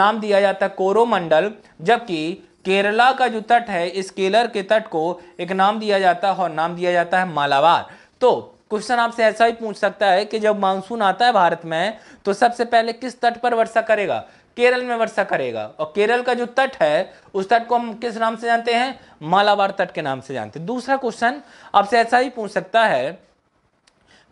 नाम दिया जाता है कोरोमंडल जबकि केरला का जो तट है इस केरल के तट को एक नाम दिया जाता है और नाम दिया जाता है मालावार तो क्वेश्चन आपसे ऐसा ही पूछ सकता है कि जब मानसून आता है भारत में तो सबसे पहले किस तट पर वर्षा करेगा केरल में वर्षा करेगा और केरल का जो तट है उस तट को हम किस नाम से जानते हैं मालावार तट के नाम से जानते हैं दूसरा क्वेश्चन आपसे ऐसा ही पूछ सकता है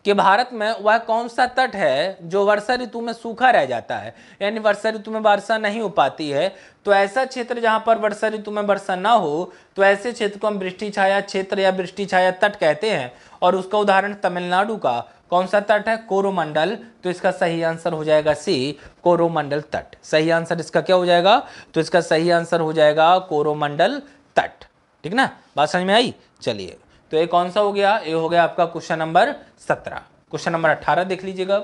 कि भारत में वह कौन सा तट है जो वर्षा ऋतु में सूखा रह जाता है यानी वर्षा ऋतु में वर्षा नहीं हो पाती है तो ऐसा क्षेत्र जहाँ पर वर्षा ऋतु में वर्षा ना हो तो ऐसे क्षेत्र को हम वृष्टि छाया क्षेत्र या वृष्टि छाया तट कहते हैं और उसका उदाहरण तमिलनाडु का कौन सा तट है कोरोमंडल तो इसका सही आंसर हो जाएगा सी कोरोमंडल तट सही आंसर इसका क्या हो जाएगा तो इसका सही आंसर हो जाएगा कोरोमंडल तट ठीक ना बात समझ में आई चलिए तो ये कौन सा हो गया ये हो गया आपका क्वेश्चन नंबर सत्रह क्वेश्चन नंबर अठारह देख लीजिएगा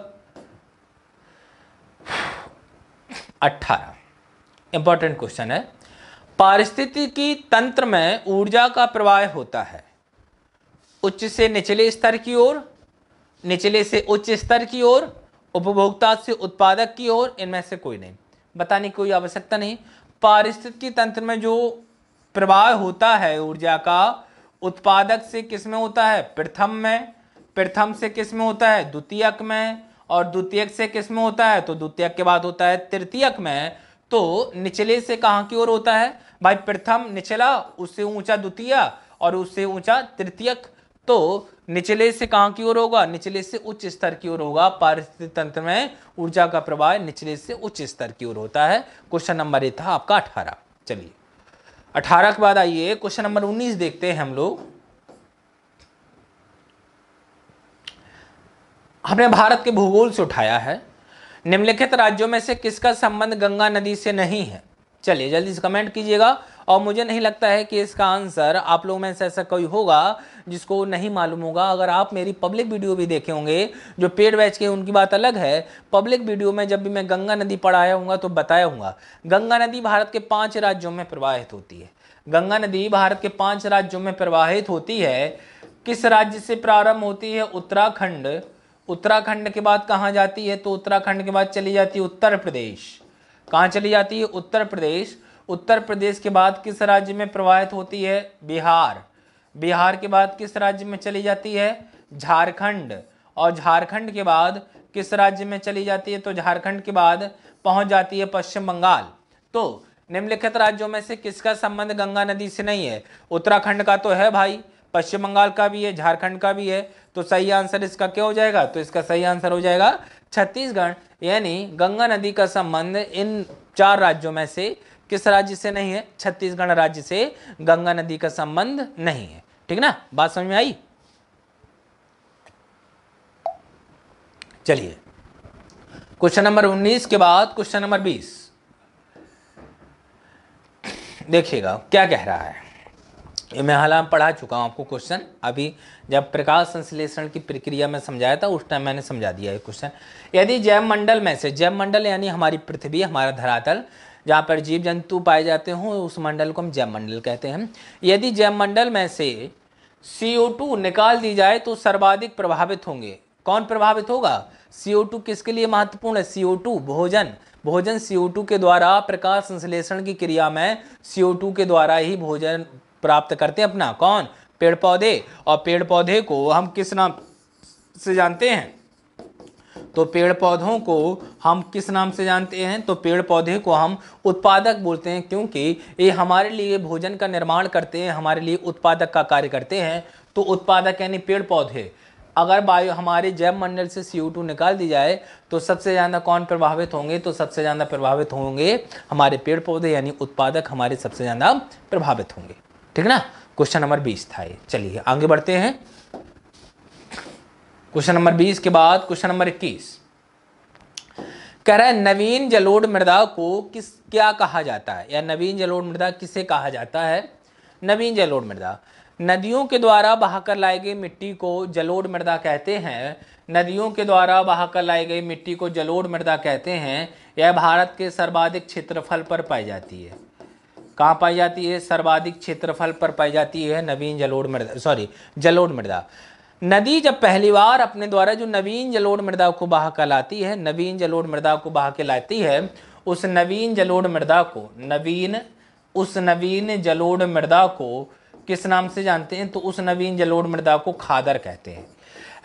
अट्ठारह इंपॉर्टेंट क्वेश्चन है पारिस्थितिकी तंत्र में ऊर्जा का प्रवाह होता है उच्च से निचले स्तर की ओर निचले से उच्च स्तर की ओर उपभोक्ता से उत्पादक की ओर इनमें से कोई नहीं बताने की कोई आवश्यकता नहीं पारिस्थितिकी तंत्र में जो प्रवाह होता है ऊर्जा का उत्पादक से किस में होता है प्रथम में प्रथम से किस में होता है द्वितीयक में और द्वितीयक से किस में होता है तो द्वितीयक के बाद होता है तृतीयक में तो निचले से कहाँ की ओर होता है भाई प्रथम निचला उससे ऊंचा द्वितीय और उससे ऊंचा तृतीयक तो निचले से कहाँ की ओर होगा निचले से उच्च स्तर की ओर होगा पारिस्थितिक तंत्र में ऊर्जा का प्रवाह निचले से उच्च स्तर की ओर होता है क्वेश्चन नंबर ये था आपका अठारह चलिए अठारह के बाद आइए क्वेश्चन नंबर उन्नीस देखते हैं हम लोग हमने भारत के भूगोल से उठाया है निम्नलिखित राज्यों में से किसका संबंध गंगा नदी से नहीं है चलिए जल्दी से कमेंट कीजिएगा और मुझे नहीं लगता है कि इसका आंसर आप लोगों में से ऐसा कोई होगा जिसको नहीं मालूम होगा अगर आप मेरी पब्लिक वीडियो भी देखे होंगे जो पेड बैच के उनकी बात अलग है पब्लिक वीडियो में जब भी मैं गंगा नदी पढ़ाया हूँ तो बताया हूँ गंगा नदी भारत के पाँच राज्यों में प्रवाहित होती है गंगा नदी भारत के पाँच राज्यों में प्रवाहित होती है किस राज्य से प्रारंभ होती है उत्तराखंड उत्तराखंड के बाद कहाँ जाती है तो उत्तराखंड के बाद चली जाती है उत्तर प्रदेश कहाँ चली जाती है उत्तर प्रदेश उत्तर प्रदेश के बाद किस राज्य में प्रवाहित होती है बिहार बिहार के बाद किस राज्य में चली जाती है झारखंड और झारखंड के बाद किस राज्य में चली जाती है तो झारखंड के बाद पहुंच जाती है पश्चिम बंगाल तो निम्नलिखित राज्यों में से किसका संबंध गंगा नदी से नहीं है उत्तराखंड का तो है भाई पश्चिम बंगाल का भी है झारखंड का भी है तो सही आंसर इसका क्या हो जाएगा तो इसका सही आंसर हो जाएगा छत्तीसगढ़ यानी गंगा नदी का संबंध इन चार राज्यों में से किस राज्य से नहीं है छत्तीसगढ़ राज्य से गंगा नदी का संबंध नहीं है ठीक ना बात समझ में आई चलिए क्वेश्चन नंबर 19 के बाद क्वेश्चन नंबर 20 देखिएगा क्या कह रहा है ये मैं हालांकि पढ़ा चुका हूं आपको क्वेश्चन अभी जब प्रकाश संश्लेषण की प्रक्रिया में समझाया था उस टाइम मैंने समझा दिया ये क्वेश्चन यदि जैव मंडल में से जैव मंडल यानी हमारी पृथ्वी हमारा धरातल जहाँ पर जीव जंतु पाए जाते हों उस मंडल को हम जैव मंडल कहते हैं यदि जैव मंडल में से टू निकाल दी जाए तो सर्वाधिक प्रभावित होंगे कौन प्रभावित होगा टू किसके लिए महत्वपूर्ण है टू भोजन भोजन टू के द्वारा प्रकाश संश्लेषण की क्रिया में टू के द्वारा ही भोजन प्राप्त करते हैं अपना कौन पेड़ पौधे और पेड़ पौधे को हम किस नाम से जानते हैं तो पेड़ पौधों को हम किस नाम से जानते हैं तो पेड़ पौधे को हम उत्पादक बोलते हैं क्योंकि ये हमारे लिए भोजन का निर्माण करते हैं हमारे लिए उत्पादक का कार्य करते हैं तो उत्पादक यानी पेड़ पौधे अगर वायु हमारे जैव मंडल से सी निकाल दी जाए तो सबसे ज़्यादा कौन प्रभावित होंगे तो सबसे ज़्यादा प्रभावित होंगे हमारे पेड़ पौधे यानी उत्पादक हमारे सबसे ज़्यादा प्रभावित होंगे ठीक ना क्वेश्चन नंबर बीस था ये चलिए आगे बढ़ते हैं क्वेश्चन नंबर बीस के बाद क्वेश्चन नंबर इक्कीस कह रहा है नवीन जलोढ़ मृदा को किस क्या कहा जाता है या नवीन जलोढ़ मृदा किसे कहा जाता है नवीन जलोढ़ मृदा नदियों के द्वारा बहाकर लाई गई मिट्टी को जलोढ़ मृदा कहते हैं नदियों के द्वारा बहाकर लाई गई मिट्टी को जलोढ़ मृदा कहते हैं यह भारत के सर्वाधिक क्षेत्रफल पर पाई जाती है कहाँ पाई जाती है सर्वाधिक क्षेत्रफल पर पाई जाती है नवीन जलोढ़ मृदा सॉरी जलोढ़ मृदा नदी जब पहली बार अपने द्वारा जो नवीन जलोढ़ मृदा को बहा कर लाती है नवीन जलोढ़ मृदा को बहा के लाती है उस नवीन जलोढ़ मृदा को नवीन उस नवीन जलोढ़ मृदा को किस नाम से जानते हैं तो उस नवीन जलोढ़ मृदा को खादर कहते हैं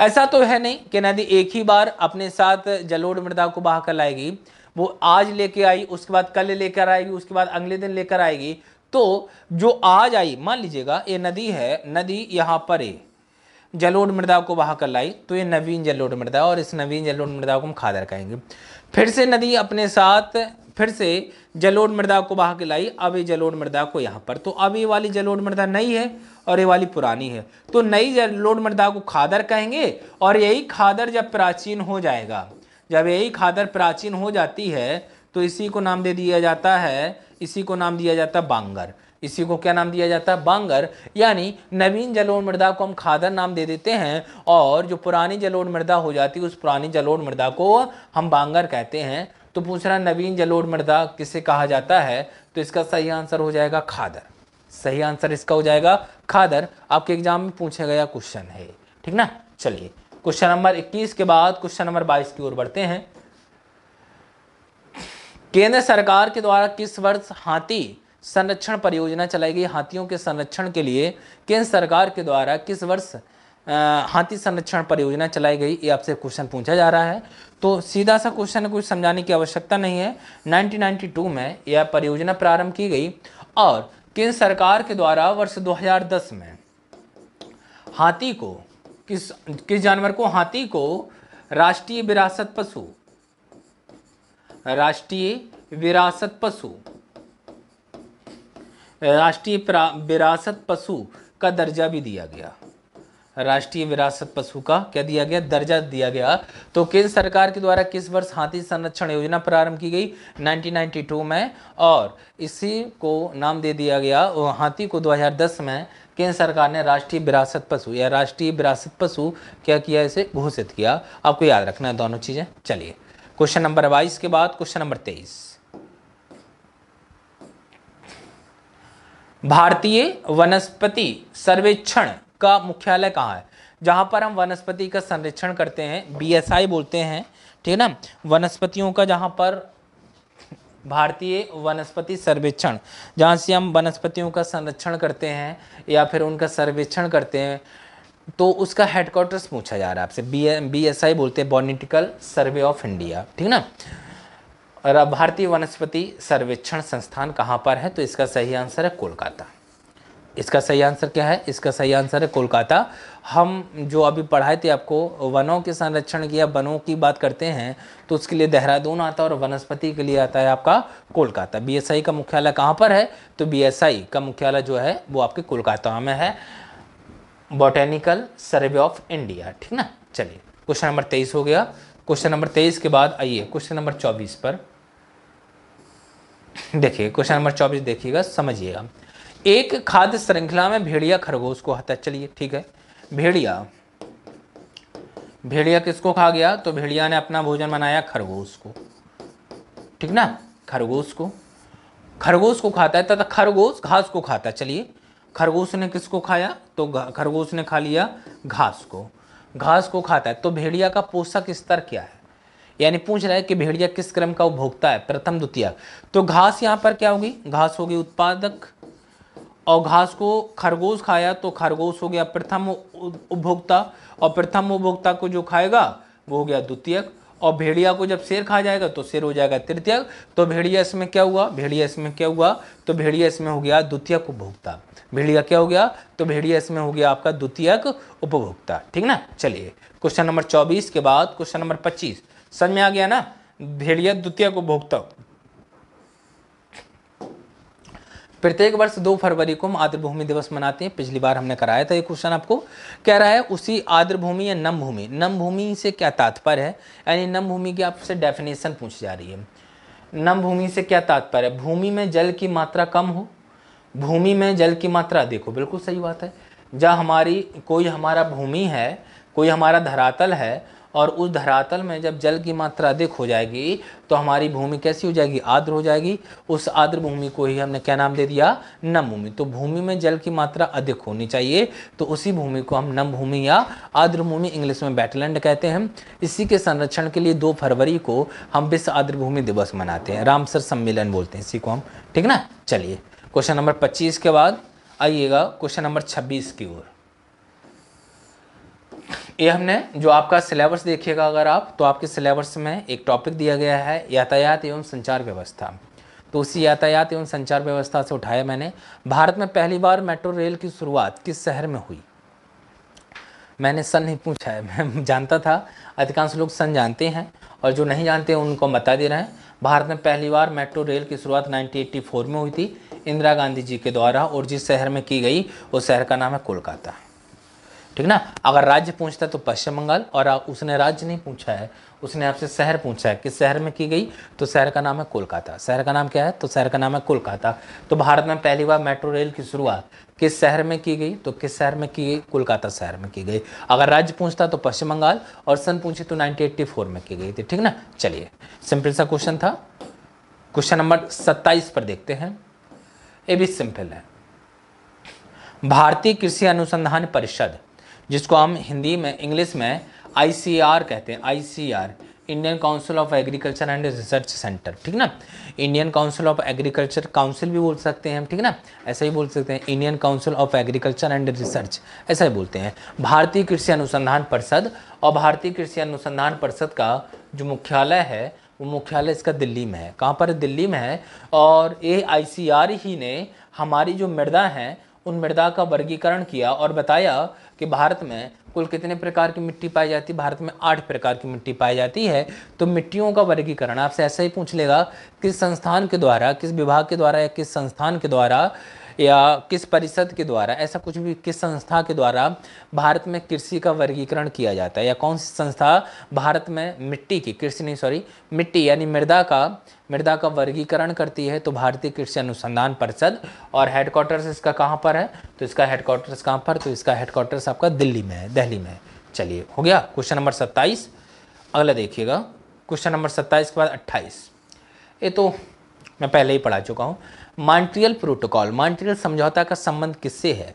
ऐसा तो है नहीं कि नदी एक ही बार अपने साथ जलोढ़ मृदा को बहा कर लाएगी वो आज लेके आई उसके बाद कल लेकर आएगी उसके बाद अगले दिन लेकर आएगी तो जो आज आई मान लीजिएगा ये नदी है नदी यहाँ पर है जलोढ़ मृदा को बहा कर लाई तो ये नवीन जलोढ़ मृदा और इस नवीन जलोढ़ मृदा को हम खादर कहेंगे फिर से नदी अपने साथ फिर से जलोढ़ मृदा को बहा के लाई अब ये जलोढ़ मृदा को यहाँ पर तो अब ये वाली जलोढ़ मृदा नई है और ये वाली पुरानी है तो नई जलोढ़ मृदा को खादर कहेंगे और यही खादर जब प्राचीन हो जाएगा जब यही खादर प्राचीन हो जाती है तो इसी को नाम दे दिया जाता है इसी को नाम दिया जाता है बांगर इसी को क्या नाम दिया जाता है बांगर यानी नवीन जलोढ़ मृदा को हम खादर नाम दे देते हैं और जो पुरानी जलोढ़ मृदा हो जाती है उस पुरानी जलोढ़ मृदा को हम बांगर कहते हैं तो पूछ रहा नवीन जलोढ़ मृदा किसे कहा जाता है तो इसका सही आंसर हो जाएगा खादर सही आंसर इसका हो जाएगा खादर आपके एग्जाम में पूछा गया क्वेश्चन है ठीक ना चलिए क्वेश्चन नंबर 21 के बाद क्वेश्चन नंबर 22 की ओर बढ़ते हैं केंद्र सरकार के द्वारा किस वर्ष हाथी संरक्षण परियोजना चलाई गई हाथियों के संरक्षण के लिए केंद्र सरकार के द्वारा किस वर्ष हाथी संरक्षण परियोजना चलाई गई ये आपसे क्वेश्चन पूछा जा रहा है तो सीधा सा क्वेश्चन कुछ समझाने की आवश्यकता नहीं है 1992 में यह परियोजना प्रारंभ की गई और केंद्र सरकार के द्वारा वर्ष 2010 में हाथी को किस किस जानवर को हाथी को राष्ट्रीय विरासत पशु राष्ट्रीय विरासत पशु राष्ट्रीय विरासत पशु का दर्जा भी दिया गया राष्ट्रीय विरासत पशु का क्या दिया गया दर्जा दिया गया तो केंद्र सरकार के द्वारा किस वर्ष हाथी संरक्षण योजना प्रारंभ की गई 1992 में और इसी को नाम दे दिया गया हाथी को 2010 में केंद्र सरकार ने राष्ट्रीय विरासत पशु या राष्ट्रीय विरासत पशु क्या किया इसे घोषित किया आपको याद रखना है दोनों चीज़ें चलिए क्वेश्चन नंबर बाईस के बाद क्वेश्चन नंबर तेईस भारतीय वनस्पति सर्वेक्षण का मुख्यालय कहाँ है जहाँ पर हम वनस्पति का संरक्षण करते हैं बीएसआई बोलते हैं ठीक है ना वनस्पतियों का जहाँ पर भारतीय वनस्पति सर्वेक्षण जहाँ से हम वनस्पतियों का संरक्षण करते हैं या फिर उनका सर्वेक्षण करते हैं तो उसका हेडक्वार्टर्स पूछा जा रहा है आपसे बी बी एस आई बोलते हैं बॉनिटिकल सर्वे ऑफ इंडिया ठीक है ना और भारतीय वनस्पति सर्वेक्षण संस्थान कहाँ पर है तो इसका सही आंसर है कोलकाता इसका सही आंसर क्या है इसका सही आंसर है कोलकाता हम जो अभी पढ़ाए थे आपको वनों के संरक्षण की या वनों की बात करते हैं तो उसके लिए देहरादून आता है और वनस्पति के लिए आता है आपका कोलकाता बीएसआई का मुख्यालय कहाँ पर है तो बीएसआई का मुख्यालय जो है वो आपके कोलकाता में है बॉटेनिकल सर्वे ऑफ इंडिया ठीक ना चलिए क्वेश्चन नंबर तेईस हो गया क्वेश्चन नंबर तेईस के बाद आइए क्वेश्चन नंबर चौबीस पर देखिए क्वेश्चन नंबर चौबीस देखिएगा समझिएगा एक खाद्य श्रृंखला में भेड़िया खरगोश को हत्या चलिए ठीक है भेड़िया भेड़िया किसको खा गया तो भेड़िया ने अपना भोजन बनाया खरगोश को ठीक ना खरगोश को खरगोश को खाता है तथा खरगोश घास को खाता चलिए खरगोश ने किसको खाया तो खरगोश ने खा लिया घास को घास को खाता है तो भेड़िया का पोषक स्तर क्या है यानी पूछ रहा है कि भेड़िया किस क्रम का उपभोक्ता है प्रथम द्वितीय तो घास यहाँ पर क्या होगी घास होगी उत्पादक और घास को खरगोश खाया तो खरगोश हो गया प्रथम उपभोक्ता और प्रथम उपभोक्ता को जो खाएगा वो हो गया द्वितीय और भेड़िया को जब शेर खा जाएगा तो शेर हो जाएगा तृतीय तो भेड़िया इसमें क्या हुआ भेड़िया इसमें क्या हुआ तो भेड़िया इसमें हो गया द्वितीय उपभोक्ता भेड़िया क्या हो गया तो भेड़िया इसमें हो गया आपका द्वितीयक उपभोक्ता ठीक ना चलिए क्वेश्चन नंबर चौबीस के बाद क्वेश्चन नंबर पच्चीस समझ में आ गया ना भेड़िया द्वितीय को भोगता प्रत्येक वर्ष दो फरवरी को हम आर्द्रभूमि दिवस मनाते हैं पिछली बार हमने कराया था ये क्वेश्चन आपको कह रहा है उसी आर्द्रभूमि या नम भूमि नम भूमि से क्या तात्पर्य है यानी नम भूमि की आपसे डेफिनेशन पूछी जा रही है नम भूमि से क्या तात्पर्य है भूमि में जल की मात्रा कम हो भूमि में जल की मात्रा देखो बिल्कुल सही बात है जहाँ हमारी कोई हमारा भूमि है कोई हमारा धरातल है और उस धरातल में जब जल की मात्रा अधिक हो जाएगी तो हमारी भूमि कैसी हो जाएगी आर्द्र हो जाएगी उस आर्द्र भूमि को ही हमने क्या नाम दे दिया नम भूमि तो भूमि में जल की मात्रा अधिक होनी चाहिए तो उसी भूमि को हम नम भूमि या आर्द्र भूमि इंग्लिश में बैटलैंड कहते हैं इसी के संरक्षण के लिए दो फरवरी को हम विश्व आर्द्र भूमि दिवस मनाते हैं रामसर सम्मेलन बोलते हैं इसी को हम ठीक ना चलिए क्वेश्चन नंबर पच्चीस के बाद आइएगा क्वेश्चन नंबर छब्बीस की ओर ये हमने जो आपका सिलेबस देखिएगा अगर आप तो आपके सिलेबस में एक टॉपिक दिया गया है यातायात एवं संचार व्यवस्था तो उसी यातायात एवं संचार व्यवस्था से उठाया मैंने भारत में पहली बार मेट्रो रेल की शुरुआत किस शहर में हुई मैंने सन नहीं पूछा है <laughs> मैं जानता था अधिकांश लोग सन जानते हैं और जो नहीं जानते उनको बता दे रहे हैं भारत में पहली बार मेट्रो रेल की शुरुआत 1984 में हुई थी इंदिरा गांधी जी के द्वारा और जिस शहर में की गई उस शहर का नाम है कोलकाता ठीक ना अगर राज्य पूछता तो पश्चिम बंगाल और उसने राज्य नहीं पूछा है उसने आपसे शहर पूछा है किस शहर में की गई तो शहर का नाम है कोलकाता शहर का नाम क्या है तो शहर का नाम है कोलकाता तो भारत में पहली बार मेट्रो रेल की शुरुआत किस शहर में की गई तो किस शहर में की गई कोलकाता शहर में की गई अगर राज्य पूछता तो पश्चिम बंगाल और सन पूछी तो नाइनटीन में की गई थी ठीक ना चलिए सिंपल सा क्वेश्चन था क्वेश्चन नंबर सत्ताईस पर देखते हैं ये भी सिंपल है भारतीय कृषि अनुसंधान परिषद जिसको हम हिंदी में इंग्लिश में आई कहते हैं I Indian council of agriculture and research centre ठीक ना Indian council of agriculture council भी बोल सकते हैं हम ठीक ना ऐसा ही बोल सकते हैं Indian council of agriculture and research ऐसा ही बोलते हैं भारतीय कृषि अनुसंधान परिषद और भारतीय कृषि अनुसंधान परिषद का जो मुख्यालय है वो मुख्यालय इसका दिल्ली में है कहाँ पर दिल्ली में है और ए ही ने हमारी जो मृदा है उन मृदा का वर्गीकरण किया और बताया कि भारत में कुल कितने प्रकार की मिट्टी पाई जाती है भारत में आठ प्रकार की मिट्टी पाई जाती है तो मिट्टियों का वर्गीकरण आपसे ऐसा ही पूछ लेगा किस संस्थान के द्वारा किस विभाग के द्वारा या किस संस्थान के द्वारा या किस परिषद के द्वारा ऐसा कुछ भी किस संस्था के द्वारा भारत में कृषि का वर्गीकरण किया जाता है या कौन सी संस्था भारत में मिट्टी की कृषि नहीं सॉरी मिट्टी यानी मृदा का मृदा का वर्गीकरण करती है तो भारतीय कृषि अनुसंधान परिषद और हेडक्वार्टर्स इसका कहाँ पर है तो इसका हेडक्वार्टर्स कहाँ पर तो इसका हेडक्वार्टर्स आपका दिल्ली में है दिल्ली में है चलिए हो गया क्वेश्चन नंबर सत्ताईस अगला देखिएगा क्वेश्चन नंबर सत्ताईस के बाद अट्ठाईस ये तो मैं पहले ही पढ़ा चुका हूँ मॉन्ट्रियल प्रोटोकॉल मॉन्ट्रियल समझौता का संबंध किससे है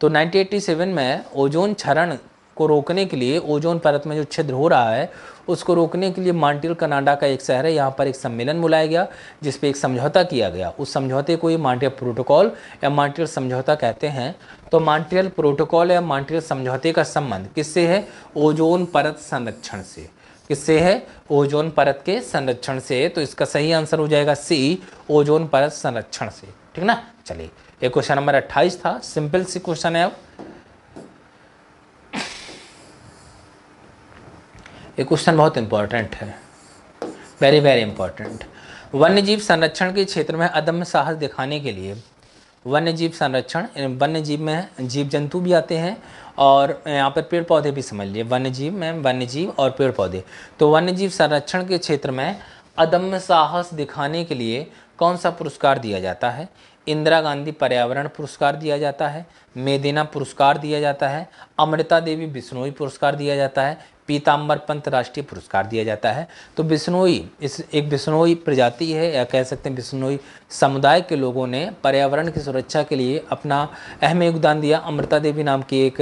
तो 1987 में ओजोन क्षरण को रोकने के लिए ओजोन परत में जो छिद्र हो रहा है उसको रोकने के लिए मॉन्ट्रियल कनाडा का एक शहर है यहाँ पर एक सम्मेलन बुलाया गया जिस पर एक समझौता किया गया उस समझौते को ये मॉन्ट्रियल प्रोटोकॉल या मॉन्ट्रियल समझौता कहते हैं तो मॉन्ट्रियल प्रोटोकॉल या मॉन्ट्रियल समझौते का संबंध किससे है ओजोन परत संरक्षण से किससे है ओजोन परत के संरक्षण से तो इसका सही आंसर हो जाएगा सी ओजोन परत संरक्षण से ठीक ना चलिए ये क्वेश्चन नंबर अट्ठाईस था सिंपल सी क्वेश्चन है अब ये क्वेश्चन बहुत इंपॉर्टेंट है वेरी वेरी इंपॉर्टेंट वन्य जीव संरक्षण के क्षेत्र में अदम्य साहस दिखाने के लिए वन्य जीव संरक्षण वन्य जीव में जीव जंतु भी आते हैं और यहाँ पर पेड़ पौधे भी समझ लिए वन्य जीव मैम वन्य जीव और पेड़ पौधे तो वन्य जीव संरक्षण के क्षेत्र में अदम्य साहस दिखाने के लिए कौन सा पुरस्कार दिया जाता है इंदिरा गांधी पर्यावरण पुरस्कार दिया जाता है मेदिना पुरस्कार दिया जाता है अमृता देवी बिश्नोई पुरस्कार दिया जाता है पीताम्बर पंत राष्ट्रीय पुरस्कार दिया जाता है तो बिश्नोई इस एक बिश्नोई प्रजाति है या कह सकते हैं बिश्नोई समुदाय के लोगों ने पर्यावरण की सुरक्षा के लिए अपना अहम योगदान दिया अमृता देवी नाम की एक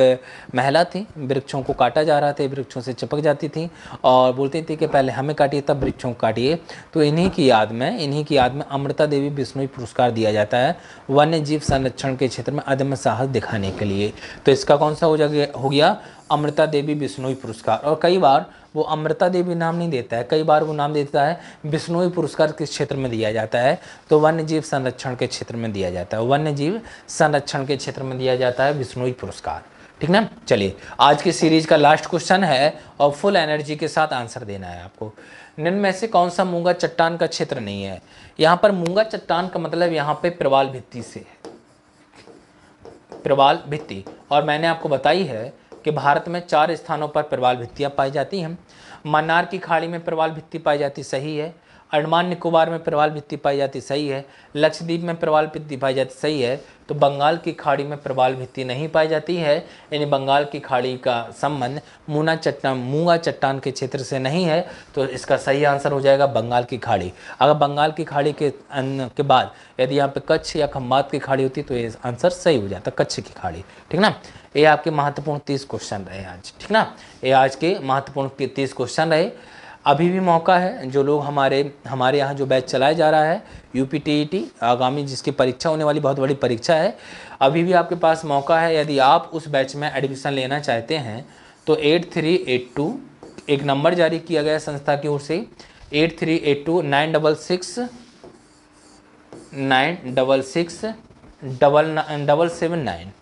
महिला थी वृक्षों को काटा जा रहा था वृक्षों से चिपक जाती थी और बोलती थी कि पहले हमें काटिए तब वृक्षों को काटिए तो इन्हीं की याद में इन्हीं की याद में अमृता देवी बिश्नोई पुरस्कार दिया जाता है वन्य जीव संरक्षण के क्षेत्र में अदम्य साहस दिखाने के लिए तो इसका कौन सा हो जाए हो गया अमृता देवी बिश्नोई पुरस्कार और कई बार वो अमृता देवी नाम नहीं देता है कई बार वो नाम देता है बिश्नोई पुरस्कार किस क्षेत्र में दिया जाता है तो वन्य जीव संरक्षण के क्षेत्र में दिया जाता है वन्य जीव संरक्षण के क्षेत्र में दिया जाता है बिश्नोई पुरस्कार ठीक ना चलिए आज की सीरीज का लास्ट क्वेश्चन है और फुल एनर्जी के साथ आंसर देना है आपको निम्न में से कौन सा मूंगा चट्टान का क्षेत्र नहीं है यहाँ पर मूंगा चट्टान का मतलब यहाँ पे प्रवाल भित्ति से है प्रवाल भित्ति और मैंने आपको बताई है कि भारत में चार स्थानों पर प्रवाल भित्तियाँ पाई जाती हैं मन्नार की खाड़ी में प्रवाल भित्ति पाई जाती सही है अंडमान निकोबार में प्रवाल भित्ति पाई जाती सही है लक्षद्वीप में प्रवाल भित्ति पाई जाती सही है तो बंगाल की खाड़ी में प्रवाल भित्ति नहीं पाई जाती है यानी बंगाल की खाड़ी का संबंध मूना चट्टान मूंगा चट्टान के क्षेत्र से नहीं है तो इसका सही आंसर हो जाएगा बंगाल की खाड़ी अगर बंगाल की खाड़ी के के बाद यदि यहाँ पे कच्छ या खम्बात की खाड़ी होती तो ये आंसर सही हो जाता कच्छ की खाड़ी ठीक ना ये आपके महत्वपूर्ण तीस क्वेश्चन रहे आज ठीक ना ये आज के महत्वपूर्ण तीस क्वेश्चन रहे अभी भी मौका है जो लोग हमारे हमारे यहाँ जो बैच चलाया जा रहा है यू पी e आगामी जिसकी परीक्षा होने वाली बहुत बड़ी परीक्षा है अभी भी आपके पास मौका है यदि आप उस बैच में एडमिशन लेना चाहते हैं तो एट थ्री एट टू एक नंबर जारी किया गया संस्था की ओर से eight three eight two nine double six nine double six double double seven nine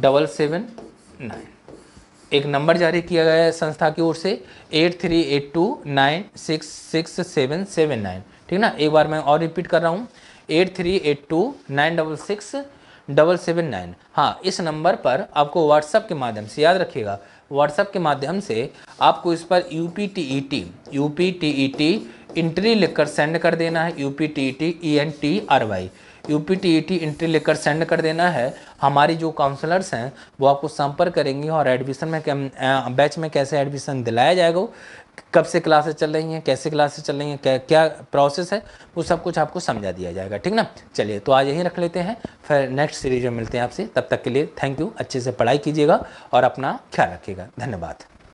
double seven nine एक नंबर जारी किया गया है संस्था की ओर से eight three eight two nine six six seven seven nine ठीक ना एक बार मैं और रिपीट कर रहा हूँ eight three eight two nine double six double seven nine हाँ इस नंबर पर आपको व्हाट्सअप के माध्यम से याद रखिएगा व्हाट्सअप के माध्यम से आपको इस पर U P T E T U P T E T entry लिखकर सेंड कर देना है U P T E T E N T R Y U P T E T entry लेकर सेंड कर देना है हमारी जो काउंसलर्स हैं वो आपको संपर्क करेंगी और एडमिशन में बैच में कैसे एडमिशन दिलाया जाएगा कब से क्लासेस चल रही हैं कैसे क्लासेस चल रही हैं क्या क्या प्रोसेस है वो सब कुछ आपको समझा दिया जाएगा ठीक ना चलिए तो आज यहीं रख लेते हैं फिर नेक्स्ट सीरीज में मिलते हैं आपसे तब तक के लिए थैंक यू अच्छे से पढ़ाई कीजिएगा और अपना ख्याल रखिएगा धन्यवाद